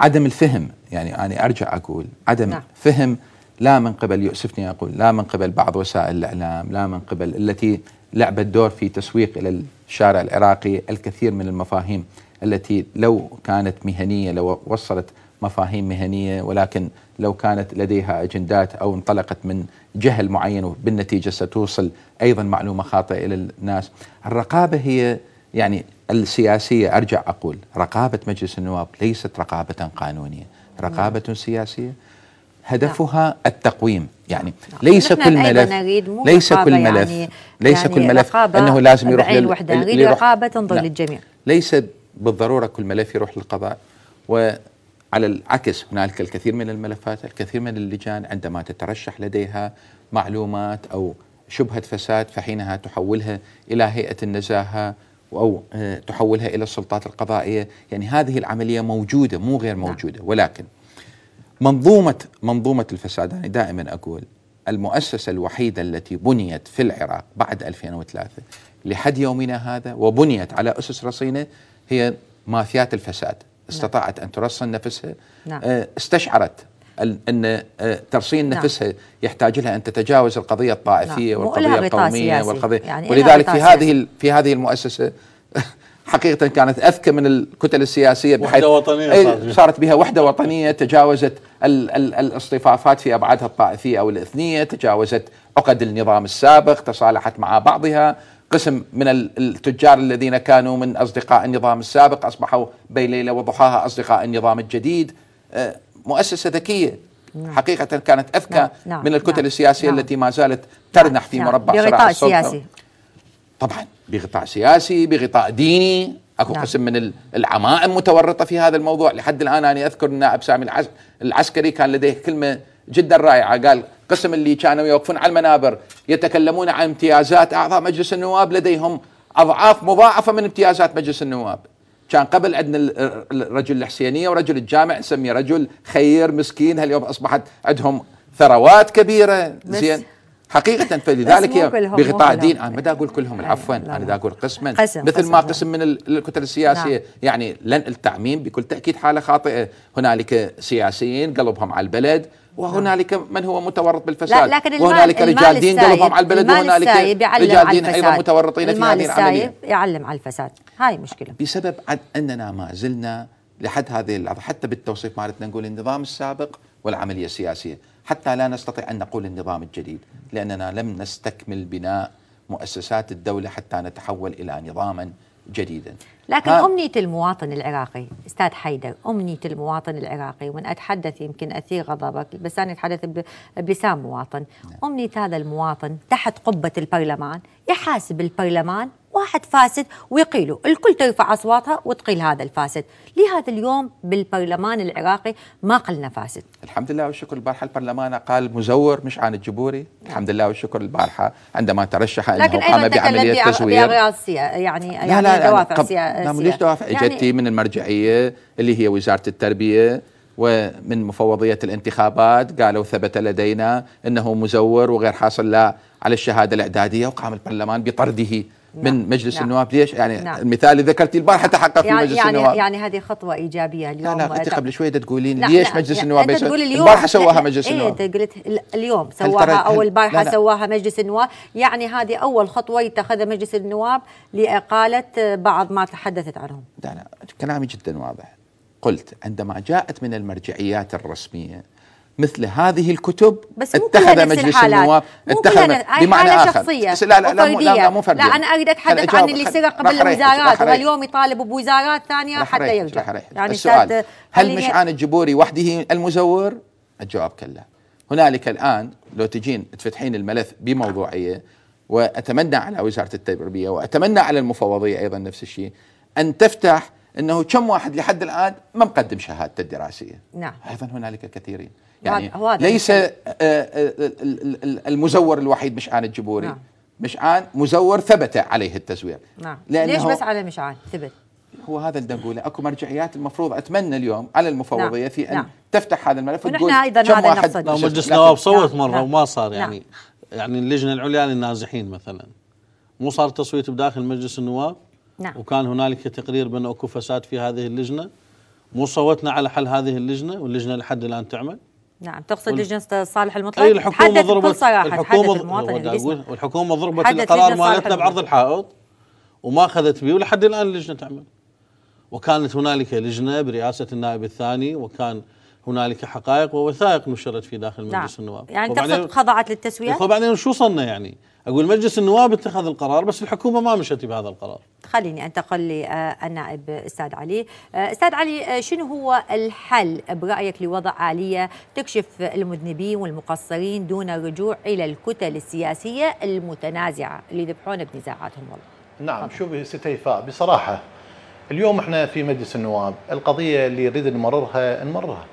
عدم الفهم يعني أنا أرجع أقول عدم نعم. فهم لا من قبل يؤسفني أقول لا من قبل بعض وسائل الإعلام لا من قبل التي لعبت دور في تسويق إلى الشارع العراقي الكثير من المفاهيم التي لو كانت مهنية لو وصلت مفاهيم مهنية ولكن لو كانت لديها أجندات أو انطلقت من جهل معين وبالنتيجة ستوصل أيضا معلومة خاطئة إلى الناس الرقابة هي يعني السياسية أرجع أقول رقابة مجلس النواب ليست رقابة قانونية رقابة نعم. سياسية نعم. هدفها نعم. التقويم يعني نعم. ليس كل ملف ليس كل ملف يعني ليس يعني كل ملف انه لازم يروح للوحده نريد رقابه تنظر نعم. للجميع ليس بالضروره كل ملف يروح للقضاء وعلى العكس هنالك الكثير من الملفات الكثير من اللجان عندما تترشح لديها معلومات او شبهه فساد فحينها تحولها الى هيئه النزاهه أو آه، تحولها إلى السلطات القضائية يعني هذه العملية موجودة مو غير نعم. موجودة ولكن منظومة منظومة الفساد أنا دائما أقول المؤسسة الوحيدة التي بنيت في العراق بعد 2003 لحد يومنا هذا وبنيت على أسس رصينة هي مافيات الفساد نعم. استطاعت أن ترصن نفسها نعم. آه، استشعرت ان آه، ترصين نعم. نفسها يحتاج لها ان تتجاوز القضيه الطائفيه نعم. والقضيه القوميه والقضيه يعني ولذلك في هذه في هذه المؤسسه حقيقه كانت اذكى من الكتل السياسيه بحيث وحده وطنيه صارت بها وحده وطنيه تجاوزت ال ال الاصطفافات في ابعادها الطائفيه او الاثنيه، تجاوزت عقد النظام السابق، تصالحت مع بعضها، قسم من التجار الذين كانوا من اصدقاء النظام السابق اصبحوا بين ليله وضحاها اصدقاء النظام الجديد. آه، مؤسسة ذكية نعم. حقيقة كانت أذكى نعم. نعم. من الكتل نعم. السياسية نعم. التي ما زالت ترنح نعم. في نعم. نعم. مربع نعم. صراع سياسي. طبعا بغطاء سياسي بغطاء ديني اكو نعم. قسم من العمائم متورطه في هذا الموضوع لحد الان انا اذكر النائب سامي العسكري كان لديه كلمه جدا رائعه قال قسم اللي كانوا يوقفون على المنابر يتكلمون عن امتيازات اعضاء مجلس النواب لديهم اضعاف مضاعفه من امتيازات مجلس النواب كان قبل عندنا الرجل الحسينيه ورجل الجامع نسميه رجل خير مسكين هاليوم اصبحت عندهم ثروات كبيره زين حقيقة فلذلك بغطاء دين أنا ما أقول كلهم عفوا أنا دا أقول قسما قسم مثل قسم ما قسم من الكتل السياسية نعم. يعني لن التعميم بكل تأكيد حالة خاطئة هنالك سياسيين قلبهم على البلد وهنالك من هو متورط بالفساد لا لكن وهنالك رجال دين قلبهم على البلد وهنالك رجال دين ايضا متورطين في هذه العمليه يعلم على الفساد هاي مشكله بسبب اننا ما زلنا لحد هذه اللحظه حتى بالتوصيف مالتنا نقول النظام السابق والعمليه السياسيه حتى لا نستطيع ان نقول النظام الجديد لاننا لم نستكمل بناء مؤسسات الدوله حتى نتحول الى نظاما جديدا لكن ها. أمنية المواطن العراقي أستاذ حيدر أمنية المواطن العراقي وان أتحدث يمكن أثير غضبك بس أنا أتحدث بلسان مواطن نعم. أمنية هذا المواطن تحت قبة البرلمان يحاسب البرلمان واحد فاسد ويقيله الكل ترفع أصواتها وتقيل هذا الفاسد لهذا اليوم بالبرلمان العراقي ما قلنا فاسد الحمد لله والشكر البارحة البرلمان قال مزور مش عن الجبوري الحمد لله والشكر البارحة عندما ترشح أنه لكن قام بعملية تزوير بأغراض يعني لا يعني لا دوافع قب... سياسية لا دوافع يعني من المرجعية اللي هي وزارة التربية ومن مفوضية الانتخابات قالوا ثبت لدينا أنه مزور وغير حاصل لا على الشهادة الإعدادية وقام البرلمان بطرده نعم من مجلس نعم النواب ليش يعني نعم المثال اللي ذكرتي البارحه تحقق يعني في مجلس يعني النواب يعني هذه خطوه ايجابيه اليوم لا لا انت قبل شوي تقولين ليش لا مجلس لا النواب انت تقول اليوم البارحه سواها مجلس إيه، النواب انت قلت اليوم سواها او البارحه سواها مجلس النواب يعني هذه اول خطوه يتخذها مجلس النواب لاقاله بعض ما تحدثت عنهم لا لا كلامي جدا واضح قلت عندما جاءت من المرجعيات الرسميه مثل هذه الكتب بس اتخذ مجلس النواب اتخذ بمعنى اخر شخصية لا لا لا, مو لا, لا مو فردية لا انا اريد اتحدث عن اللي سرق قبل الوزارات واليوم يطالب بوزارات ثانيه حتى يرجع يعني السؤال هل مشعان الجبوري وحده المزور؟ الجواب كلا هنالك الان لو تجين تفتحين الملف بموضوعيه واتمنى على وزاره التربيه واتمنى على المفوضيه ايضا نفس الشيء ان تفتح انه كم واحد لحد الان ما مقدم شهادته الدراسيه نعم ايضا هنالك كثيرين يعني ليس آه، آه، المزور الوحيد مشعان الجبوري نعم. مشعان مزور ثبت عليه التزوير نعم ليش بس على مشعان ثبت هو هذا اللي نقوله اكو مرجعيات المفروض اتمنى اليوم على المفوضيه نعم. في ان نعم. تفتح هذا الملف ونحن ايضا هذا واحد مجلس النواب صوت نعم. مره نعم. وما صار يعني نعم. يعني اللجنه العليا للنازحين مثلا مو صار تصويت بداخل مجلس النواب نعم. وكان هنالك تقرير بان اكو فساد في هذه اللجنه مو صوتنا على حل هذه اللجنه واللجنه لحد الان تعمل نعم تقصد لجنه صالح المطلق اي الحكومه ضربت الحكومه المواطن والحكومه ضربت القرار مالتنا بعرض الحائط وما اخذت به ولحد الان اللجنه تعمل وكانت هنالك لجنه برئاسه النائب الثاني وكان هنالك حقائق ووثائق نشرت في داخل نعم. مجلس نعم. النواب يعني تقصد خضعت للتسويات وبعدين شو صرنا يعني اقول مجلس النواب اتخذ القرار بس الحكومه ما مشت بهذا القرار خليني انتقل للنائب استاذ علي استاذ آه، علي آه، شنو هو الحل برايك لوضع اليه تكشف المذنبين والمقصرين دون الرجوع الى الكتل السياسيه المتنازعه اللي يذبحون بنزاعاتهم والله نعم شو شوفي بصراحه اليوم احنا في مجلس النواب القضيه اللي نريد نمررها نمررها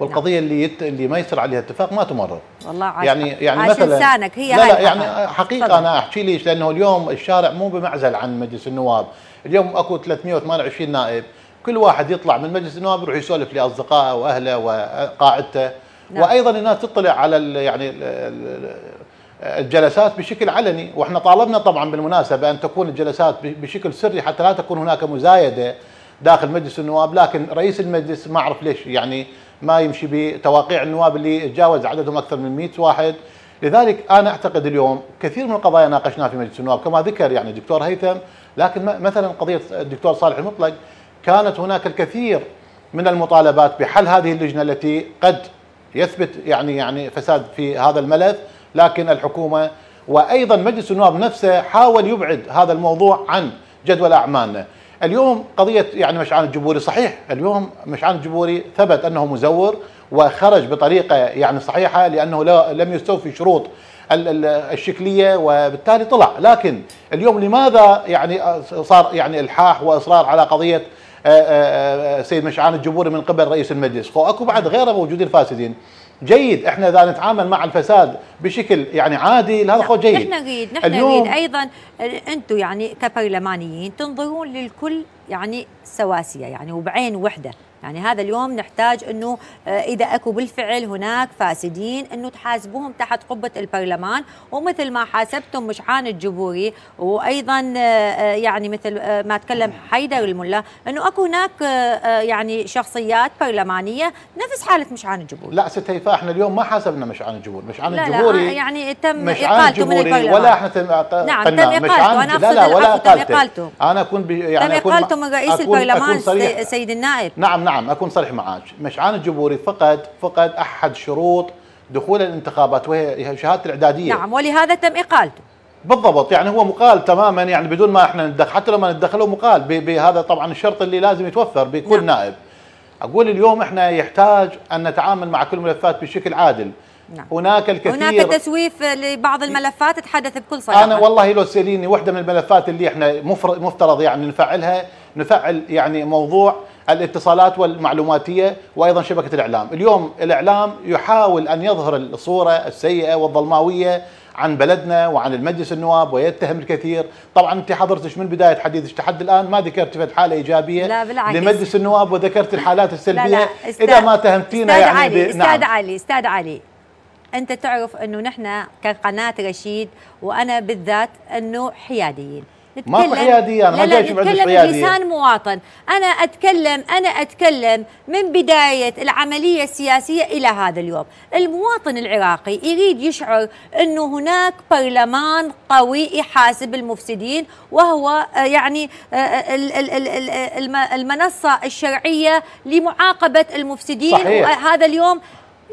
والقضيه نعم. اللي يت... اللي ما يصير عليها اتفاق ما تمرر والله عشق. يعني يعني مثلا لسانك هي لا لا يعني حقيقه طبعا. انا احكي ليش لانه اليوم الشارع مو بمعزل عن مجلس النواب اليوم اكو 328 نائب كل واحد يطلع من مجلس النواب يروح يسولف لاصدقائه واهله وقاعدته نعم. وايضا الناس تطلع على ال يعني ال الجلسات بشكل علني واحنا طالبنا طبعا بالمناسبه ان تكون الجلسات بشكل سري حتى لا تكون هناك مزايده داخل مجلس النواب لكن رئيس المجلس ما اعرف ليش يعني ما يمشي بتواقيع النواب اللي تجاوز عددهم اكثر من 100 واحد لذلك انا اعتقد اليوم كثير من القضايا ناقشناها في مجلس النواب كما ذكر يعني الدكتور هيثم لكن مثلا قضيه الدكتور صالح المطلق كانت هناك الكثير من المطالبات بحل هذه اللجنه التي قد يثبت يعني يعني فساد في هذا الملف لكن الحكومه وايضا مجلس النواب نفسه حاول يبعد هذا الموضوع عن جدول اعمالنا اليوم قضية يعني مشعل الجبوري صحيح اليوم مشعل الجبوري ثبت أنه مزور وخرج بطريقة يعني صحيحة لأنه لا لم يستوفي شروط الشكلية وبالتالي طلع لكن اليوم لماذا يعني صار يعني إلحاح وإصرار على قضية آه، آه، آه، سيد مشعان الجبوري من قبل رئيس المجلس اكو بعد غيره موجودين فاسدين جيد احنا اذا نتعامل مع الفساد بشكل يعني عادي هذا نعم. خو جيد نحن نريد نحن نريد ايضا انتم يعني كبرلمانيين تنظرون للكل يعني سواسيه يعني وبعين وحده يعني هذا اليوم نحتاج انه آه، اذا اكو بالفعل هناك فاسدين انه تحاسبوهم تحت قبه البرلمان ومثل ما حاسبتم مشعان الجبوري وايضا آه، آه، يعني مثل ما تكلم حيدر الملا انه اكو هناك يعني شخصيات برلمانيه نفس حاله مشعان الجبوري لا ست هيفاء احنا اليوم ما حاسبنا مشعان الجبوري مشعان لا الجبوري لا يعني تم اقالته من البرلمان ولا احنا تم نعم تم اقالته انا لا لا ولا اقالته انا اكون يعني تم اقالته من رئيس البرلمان سيد النائب نعم نعم نعم اكون صريح معك مشعان الجبوري فقد فقد احد شروط دخول الانتخابات وهي شهاده الاعداديه نعم ولهذا تم اقالته بالضبط يعني هو مقال تماما يعني بدون ما احنا ندخل حتى لو ما ندخله مقال بهذا طبعا الشرط اللي لازم يتوفر بكل نعم. نائب اقول اليوم احنا يحتاج ان نتعامل مع كل الملفات بشكل عادل نعم. هناك الكثير هناك تسويف لبعض الملفات تحدث بكل صراحه انا والله لو تساليني واحده من الملفات اللي احنا مفترض يعني نفعلها نفعل يعني موضوع الاتصالات والمعلوماتيه وايضا شبكه الاعلام، اليوم الاعلام يحاول ان يظهر الصوره السيئه والظلماويه عن بلدنا وعن المجلس النواب ويتهم الكثير، طبعا انت حضرتك من بدايه حديثك لحد الان ما ذكرت في حاله ايجابيه لا بالعكس لمجلس النواب وذكرت الحالات السلبيه لا لا استاذ اذا ما تهمتينا استاذ يعني علي استاذ نعم. علي استاذ علي انت تعرف انه نحن كقناه رشيد وانا بالذات انه حياديين ما في حياديه انا ما جاي اشوف عندك حياديه لسان مواطن انا اتكلم انا اتكلم من بدايه العمليه السياسيه الى هذا اليوم المواطن العراقي يريد يشعر انه هناك برلمان قوي يحاسب المفسدين وهو آه، يعني آه، آه، المنصه الشرعيه لمعاقبه المفسدين صحيح. وهذا اليوم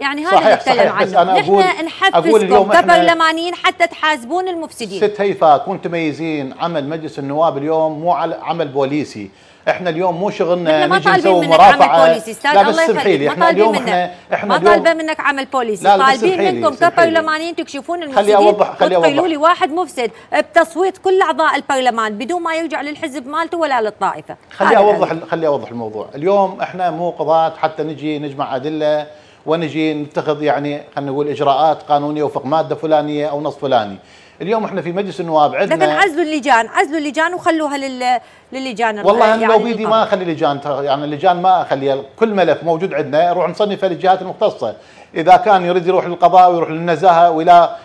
يعني هذا اللي نتكلم عنه نحن نحفزكم كبرلمانيين حتى تحاسبون المفسدين ست هيفاء كنت تميزين عمل مجلس النواب اليوم مو على عمل بوليسي احنا اليوم مو شغلنا نجي نسوي مرافعه لا بس سمحي لي احنا اليوم احنا احنا ما طالبه منك عمل بوليسي طالبين منكم كبرلمانيين تكشفون المفسدين خلي اوضح خلي اوضح لي واحد مفسد بتصويت كل اعضاء البرلمان بدون ما يرجع للحزب مالته ولا للطائفه خلي اوضح خلي اوضح الموضوع اليوم احنا مو قضاه حتى نجي نجمع ادله ونجي نتخذ يعني خلينا نقول اجراءات قانونيه وفق ماده فلانيه او نص فلاني اليوم احنا في مجلس النواب عندنا لكن عزلوا اللجان عزلوا اللجان وخلوها لل... للجان والله انا يعني لو بيدي ما اخلي اللجان يعني اللجان ما اخليها كل ملف موجود عندنا نروح نصنفه للجهات المختصه اذا كان يريد يروح للقضاء ويروح للنزاهه والى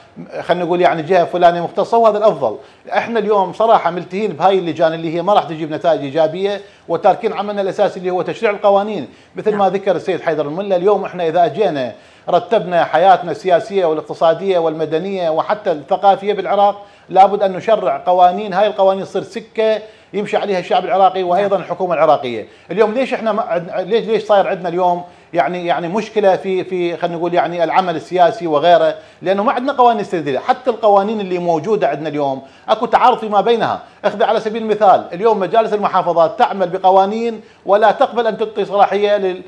خلينا نقول يعني جهه فلانيه مختصه وهذا الافضل احنا اليوم صراحه ملتهين بهاي اللجان اللي هي ما راح تجيب نتائج ايجابيه وتاركين عملنا الاساسي اللي هو تشريع القوانين مثل ما نعم. ذكر السيد حيدر الملا اليوم احنا اذا اجينا رتبنا حياتنا السياسيه والاقتصاديه والمدنيه وحتى الثقافيه بالعراق لابد ان نشرع قوانين هاي القوانين تصير سكه يمشي عليها الشعب العراقي وايضا نعم. الحكومه العراقيه اليوم ليش احنا ما ليش ليش صاير عندنا اليوم يعني يعني مشكله في في خلينا نقول يعني العمل السياسي وغيره لانه ما عندنا قوانين استرداديه حتى القوانين اللي موجوده عندنا اليوم اكو تعارض فيما بينها اخذ على سبيل المثال اليوم مجالس المحافظات تعمل بقوانين ولا تقبل ان تعطي صلاحيه لل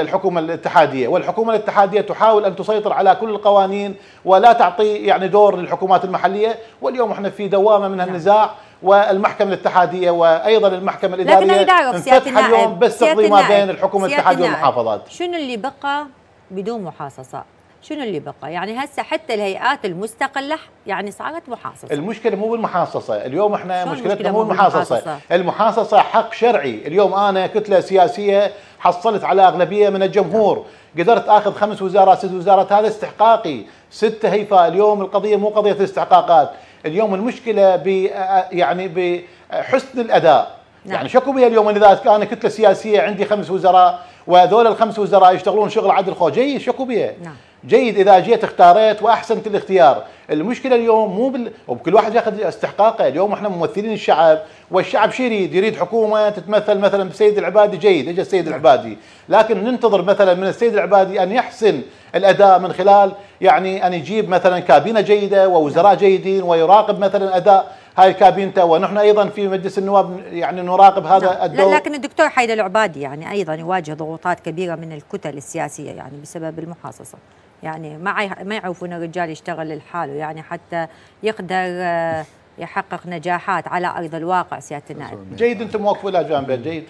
الحكومة الاتحادية والحكومة الاتحادية تحاول أن تسيطر على كل القوانين ولا تعطي يعني دور للحكومات المحلية واليوم احنا في دوامة من نعم. النزاع والمحكمة الاتحادية وأيضا المحكمة الإدارية لكن أنا انفتح اليوم بس تقضي ما بين الحكومة الاتحادية والمحافظات شنو اللي بقى بدون محاصصة شنو اللي بقى؟ يعني هسه حتى الهيئات المستقله يعني صارت محاصصه. المشكله مو بالمحاصصه، اليوم احنا مشكلتنا مو بالمحاصصه، المحاصصه حق شرعي، اليوم انا كتله سياسيه حصلت على اغلبيه من الجمهور، قدرت اخذ خمس وزارات ست وزارات هذا استحقاقي، ست هيفاء، اليوم القضيه مو قضيه استحقاقات، اليوم المشكله ب آه، يعني بحسن الاداء نعم. يعني شكو بي اليوم اذا انا كتله سياسيه عندي خمس وزراء وهذول الخمس وزراء يشتغلون شغل عدل خو جيد شكو بي نعم. جيد اذا جيت اختاريت واحسنت الاختيار المشكله اليوم مو بال... وكل واحد ياخذ استحقاقه اليوم احنا ممثلين الشعب والشعب شو يريد يريد حكومه تتمثل مثلا بسيد العبادي جيد اجى السيد نعم. العبادي لكن ننتظر مثلا من السيد العبادي ان يحسن الاداء من خلال يعني أن يجيب مثلا كابينة جيدة ووزراء نعم. جيدين ويراقب مثلا أداء هاي كابينته ونحن ايضا في مجلس النواب يعني نراقب هذا نعم. الدور لكن الدكتور حيدر العبادي يعني ايضا يواجه ضغوطات كبيره من الكتل السياسيه يعني بسبب المحاصصه يعني ما ما يعرفون الرجال يشتغل لحاله يعني حتى يقدر آه، يحقق نجاحات على ارض الواقع سياده النائب جيد انتم موقفوا الى جانبه جيد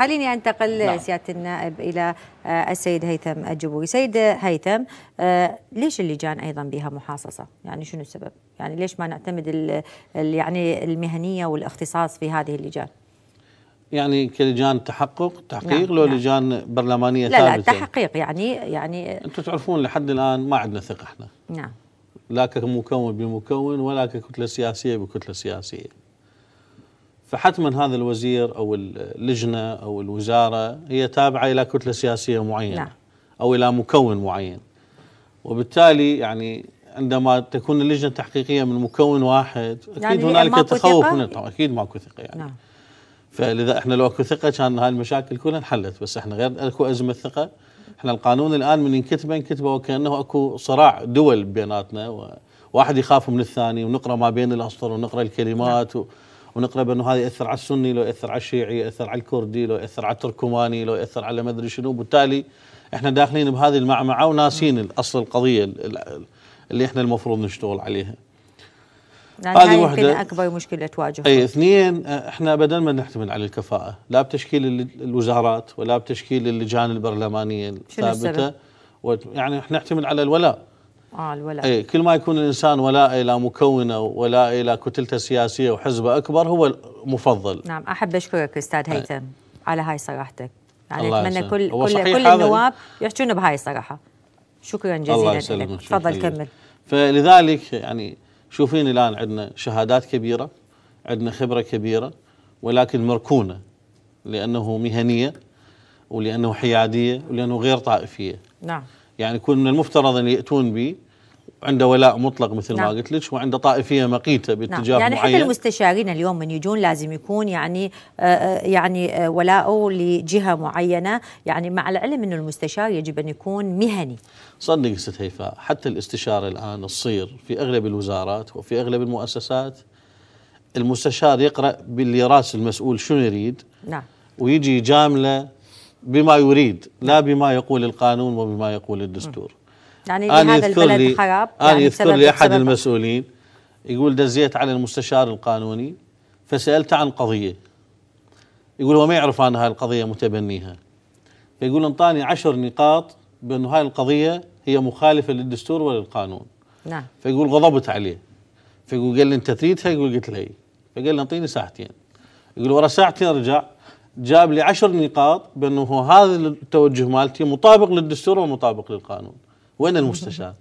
خليني أنتقل نعم. سيادة النائب إلى آه، السيد هيثم الجبوي سيد هيثم آه، ليش اللجان أيضا بها محاصصة يعني شنو السبب يعني ليش ما نعتمد الـ يعني المهنية والاختصاص في هذه اللجان يعني كلجان تحقق تحقيق نعم لو نعم. لجان برلمانيه لا ثابته لا تحقيق يعني يعني انتم تعرفون لحد الان ما عندنا ثقه احنا نعم لا كمكون بمكون ولا ككتله سياسيه بكتله سياسيه فحتما هذا الوزير او اللجنه او الوزاره هي تابعه الى كتله سياسيه معينه نعم. او الى مكون معين وبالتالي يعني عندما تكون اللجنه التحقيقيه من مكون واحد اكيد يعني هنالك تخوف من طبعا اكيد ماكو ثقه يعني نعم. فلذا احنا لو اكو ثقه كان هاي المشاكل كلها انحلت بس احنا غير اكو ازمه ثقه احنا القانون الان من ينكتبه ينكتبه وكانه اكو صراع دول بيناتنا وواحد يخاف من الثاني ونقرا ما بين الاسطر ونقرا الكلمات نعم. و ونقرا بانه هذا ياثر على السني لو ياثر على الشيعي ياثر على الكردي لو ياثر على التركماني لو ياثر على ما ادري شنو وبالتالي احنا داخلين بهذه المعمعه وناسين اصل القضيه اللي احنا المفروض نشتغل عليها. يعني هذه وحده اكبر مشكله تواجه اي اثنين احنا بدل ما نعتمد على الكفاءه لا بتشكيل الوزارات ولا بتشكيل اللجان البرلمانيه الثابته يعني احنا نعتمد على الولاء آه الولاء إيه كل ما يكون الإنسان ولاء إلى مكونه ولاء إلى كتلته السياسية وحزبه أكبر هو المفضل نعم أحب أشكرك أستاذ إيه. هيثم أي. على هاي صراحتك يعني أتمنى كل كل, كل النواب يحجون بهاي الصراحة شكرا جزيلا لك تفضل كمل فلذلك يعني شوفين الآن عندنا شهادات كبيرة عندنا خبرة كبيرة ولكن مركونة لأنه مهنية ولأنه حيادية ولأنه غير طائفية نعم يعني يكون من المفترض أن يأتون به عنده ولاء مطلق مثل نعم. ما قلت لك وعنده طائفيه مقيته نعم. باتجاه نعم. يعني معين حتى المستشارين اليوم من يجون لازم يكون يعني آآ آه، آه، يعني آه ولاؤه لجهه معينه يعني مع العلم انه المستشار يجب ان يكون مهني صدق ست هيفاء حتى الاستشاره الان تصير في اغلب الوزارات وفي اغلب المؤسسات المستشار يقرا باللي راس المسؤول شنو يريد نعم ويجي جامله بما يريد لا بما يقول القانون وبما يقول الدستور يعني أنا هذا البلد خراب أنا يعني يذكر لي أحد سبب. المسؤولين يقول دزيت على المستشار القانوني فسألته عن قضية يقول هو ما يعرف أنا هاي القضية متبنيها فيقول انطاني عشر نقاط بأنه هاي القضية هي مخالفة للدستور وللقانون نعم فيقول غضبت عليه فيقول قال لي أنت تريدها يقول قلت له فقال لي أعطيني ساعتين يقول ورا ساعتين رجع جاب لي عشر نقاط بانه هذا التوجه مالتي مطابق للدستور ومطابق للقانون وين المستشار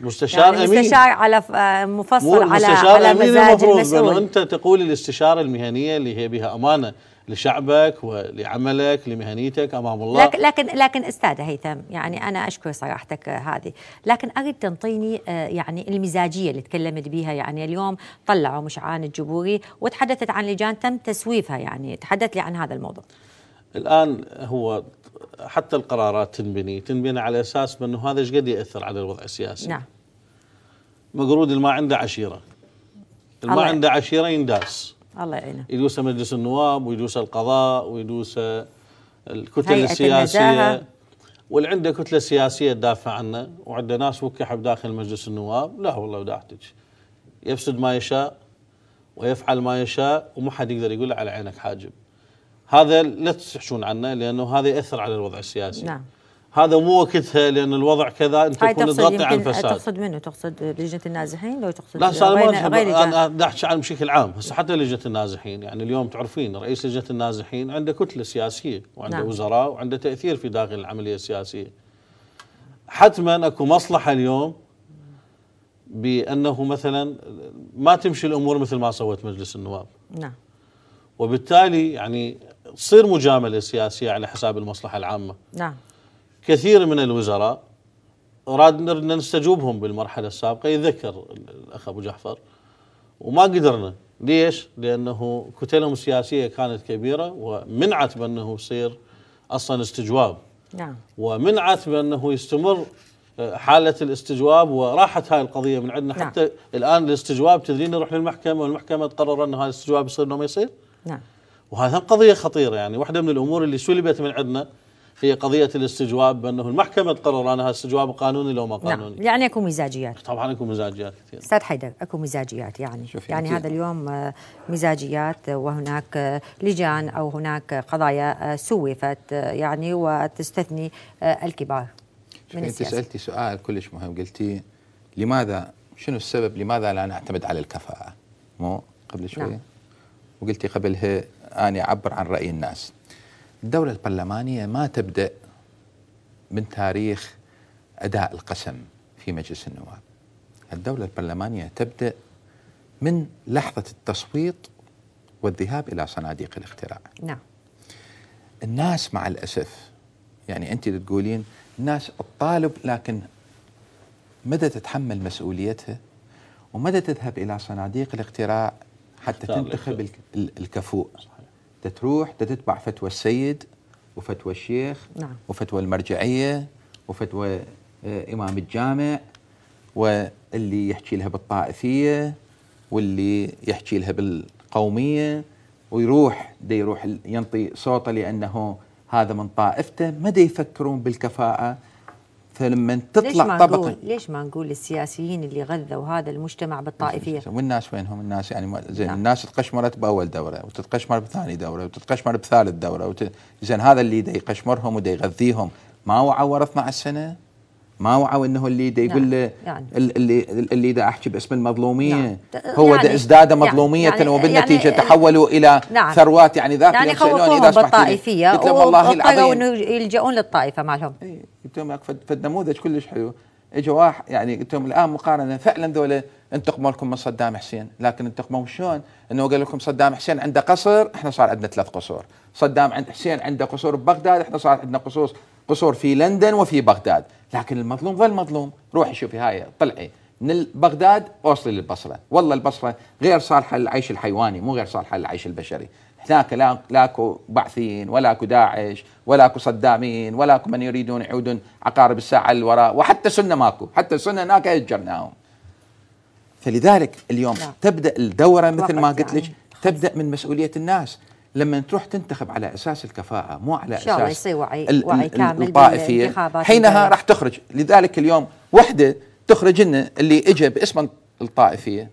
مستشار يعني امين مستشار على مفصل على على مزاج المسؤول انت تقول الاستشاره المهنيه اللي هي بها امانه لشعبك ولعملك لمهنيتك امام الله لكن لكن لكن استاذه هيثم يعني انا اشكر صراحتك آه، هذه لكن اريد تنطيني آه، يعني المزاجيه اللي تكلمت بها يعني اليوم طلعوا مشعان الجبوري وتحدثت عن لجان تم تسويفها يعني تحدث لي عن هذا الموضوع الان هو حتى القرارات تنبني تنبني على اساس انه هذا ايش قد ياثر على الوضع السياسي نعم مقرود اللي ما عنده عشيره اللي ما عنده عشيره ينداس الله يعينه يدوس مجلس النواب ويدوس القضاء ويدوس الكتل السياسيه واللي عنده كتله سياسيه تدافع عنه وعنده ناس وكحوا بداخل مجلس النواب لا والله وداعتك يفسد ما يشاء ويفعل ما يشاء وما حد يقدر يقول على عينك حاجب هذا لا تحشون عنه لانه هذا ياثر على الوضع السياسي نعم هذا مو وقتها لان الوضع كذا انت تكون تغطي على الفساد تقصد منه تقصد لجنه النازحين لو تقصد لا صار ما اذهب انا احكي عن بشكل عام هسه حتى لجنه النازحين يعني اليوم تعرفين رئيس لجنه النازحين عنده كتله سياسيه وعنده نعم. وزراء وعنده تاثير في داخل العمليه السياسيه حتما اكو مصلحه اليوم بانه مثلا ما تمشي الامور مثل ما سوت مجلس النواب نعم وبالتالي يعني تصير مجامله سياسيه على حساب المصلحه العامه نعم كثير من الوزراء أرادنا أن نستجوبهم بالمرحلة السابقة يذكر الأخ أبو جعفر وما قدرنا ليش؟ لأنه كتلهم السياسية كانت كبيرة ومنعت بأنه يصير أصلا استجواب نعم ومنعت بأنه يستمر آه، حالة الاستجواب وراحت هاي القضية من عندنا نعم. حتى الآن الاستجواب تدرين نروح للمحكمة والمحكمة تقرر أنه هذا الاستجواب يصير أو ما يصير نعم وهذا قضية خطيرة يعني واحدة من الأمور اللي سلبت من عندنا في قضية الاستجواب بأنه المحكمة تقرر أنها استجواب قانوني لو ما نعم. قانوني نعم يعني أكو مزاجيات طبعا أكو مزاجيات كثير أستاذ حيدر أكو مزاجيات يعني يعني, يعني كتير. هذا اليوم آه، مزاجيات آه، وهناك آه، لجان أو هناك قضايا سوفت يعني وتستثني الكبار من أنت سألتي سؤال كلش مهم قلتي لماذا شنو السبب لماذا لا نعتمد على الكفاءة مو قبل شوية نعم. وقلتي قبلها أنا أعبر عن رأي الناس الدولة البرلمانية ما تبدأ من تاريخ أداء القسم في مجلس النواب الدولة البرلمانية تبدأ من لحظة التصويت والذهاب إلى صناديق الاختراع نعم الناس مع الأسف يعني أنت تقولين الناس تطالب لكن مدى تتحمل مسؤوليتها ومدى تذهب إلى صناديق الاختراع حتى تنتخب الكفوء صحيح. تتروح تتبع فتوى السيد وفتوى الشيخ نعم. وفتوى المرجعية وفتوى آه، إمام الجامع واللي يحكي لها بالطائفية واللي يحكي لها بالقومية ويروح دي يروح ينطي صوته لأنه هذا من طائفته ما دي يفكرون بالكفاءة فلما تطلع ليش تطلع طبقه ليش ما نقول السياسيين اللي غذوا هذا المجتمع بالطائفيه والناس وينهم الناس يعني زين نعم. الناس تقشمرت باول دوره وتتقشمر بثاني دوره وتتقشمر بثالث دوره وت... زين هذا اللي يقشمرهم ويغذيهم ما وعوا 12 سنه ما وعوا انه اللي دا يقول نعم. يعني. اللي اللي دا احكي باسم المظلوميه نعم. هو يعني ازداد يعني مظلوميه يعني وبالنتيجه يعني تحولوا الى نعم. ثروات يعني ذاك يعني خوفوهم بالطائفيه قلت لهم والله العظيم انه يلجؤون للطائفه مالهم اي قلت لهم فالنموذج كلش حلو اجى واحد يعني قلت لهم الان مقارنه فعلا ذولا انتقموا لكم من صدام حسين لكن انتقموا شلون؟ انه قال لكم صدام حسين عنده قصر احنا صار عندنا ثلاث قصور صدام عند حسين عنده قصور ببغداد احنا صار عندنا قصور قصور في لندن وفي بغداد لكن المظلوم ظل مظلوم روحي شوفي هاي طلعي من بغداد اوصلي للبصره والله البصره غير صالحه للعيش الحيواني مو غير صالحه للعيش البشري هناك لا لاكو بعثين ولا داعش ولا صدامين ولا من يريدون يعودون عقارب الساعه للوراء وحتى سنه ماكو حتى سنه هناك هجرناهم فلذلك اليوم لا. نعم. تبدا الدوره مثل ما قلت لك يعني. تبدا من مسؤوليه الناس لما تروح تنتخب على اساس الكفاءه مو على اساس ان شاء الله يصير وعي وعي كامل بالانتخابات حينها راح تخرج لذلك اليوم وحده تخرج لنا اللي اجى باسم الطائفيه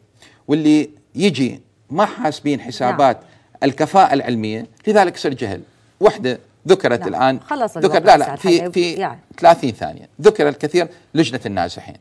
واللي يجي ما حاسبين نعم. حسابات نعم. الكفاءه العلميه لذلك صار جهل وحده ذكرت نعم. الان خلص ذكر لا لا في في يعني. 30 ثانيه ذكر الكثير لجنه النازحين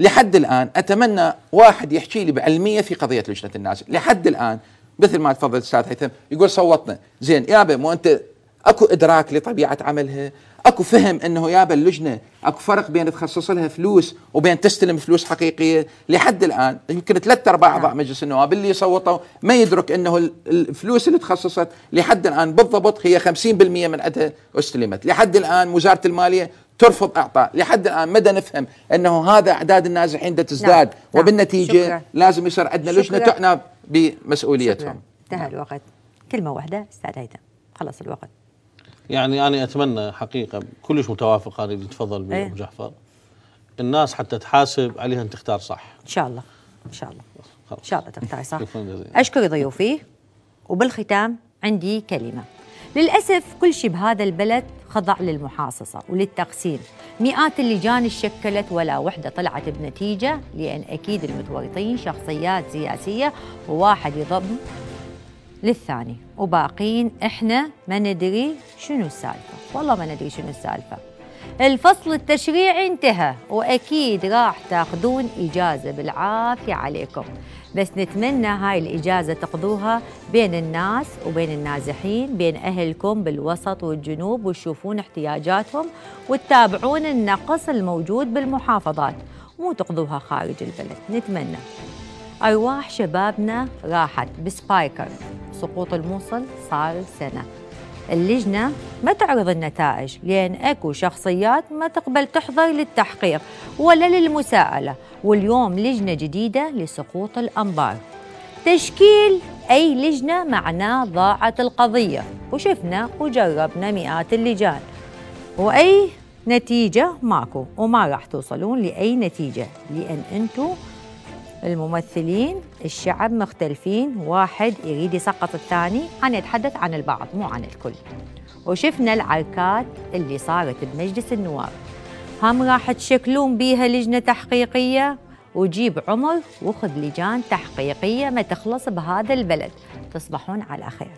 لحد الان اتمنى واحد يحكي لي بعلميه في قضيه لجنه النازحين لحد الان مثل ما تفضل استاذ هيثم يقول صوتنا زين يابا مو انت اكو ادراك لطبيعه عملها اكو فهم انه يابا اللجنه اكو فرق بين تخصص لها فلوس وبين تستلم فلوس حقيقيه لحد الان يمكن ثلاث ارباع نعم. اعضاء مجلس النواب اللي صوتوا ما يدرك انه الفلوس اللي تخصصت لحد الان بالضبط هي 50% من عندها استلمت لحد الان وزاره الماليه ترفض اعطاء لحد الان مدى نفهم انه هذا اعداد النازحين نعم. تزداد نعم. وبالنتيجه شكرا. لازم يصير عندنا لجنه تعنى بمسؤوليتهم انتهى نعم. الوقت كلمه واحده استاذ هيثم خلص الوقت يعني انا اتمنى حقيقه كلش متوافق هذا اللي تفضل به إيه. ابو جعفر الناس حتى تحاسب عليها ان تختار صح ان شاء الله ان شاء الله ان شاء الله تختار صح اشكر ضيوفي وبالختام عندي كلمه للأسف كل شيء بهذا البلد خضع للمحاصصة وللتقسيم مئات اللجان شكلت ولا وحدة طلعت بنتيجة لأن أكيد المتورطين شخصيات سياسية وواحد يضم للثاني وباقين إحنا ما ندري شنو السالفة والله ما ندري شنو السالفة الفصل التشريعي انتهى وأكيد راح تاخذون إجازة بالعافية عليكم بس نتمنى هاي الإجازة تقضوها بين الناس وبين النازحين بين أهلكم بالوسط والجنوب وتشوفون احتياجاتهم وتتابعون النقص الموجود بالمحافظات مو تقضوها خارج البلد نتمنى أرواح شبابنا راحت بسبايكر سقوط الموصل صار سنة اللجنة ما تعرض النتائج لأن أكو شخصيات ما تقبل تحضر للتحقيق ولا للمساءلة واليوم لجنة جديدة لسقوط الأنبار تشكيل أي لجنة معناه ضاعت القضية وشفنا وجربنا مئات اللجان وأي نتيجة ماكو وما راح توصلون لأي نتيجة لأن أنتم الممثلين الشعب مختلفين واحد يريد يسقط الثاني أنا أتحدث عن البعض مو عن الكل وشفنا العركات اللي صارت بمجلس النواب هم راح تشكلون بيها لجنة تحقيقية وجيب عمر وخذ لجان تحقيقية ما تخلص بهذا البلد تصبحون على خير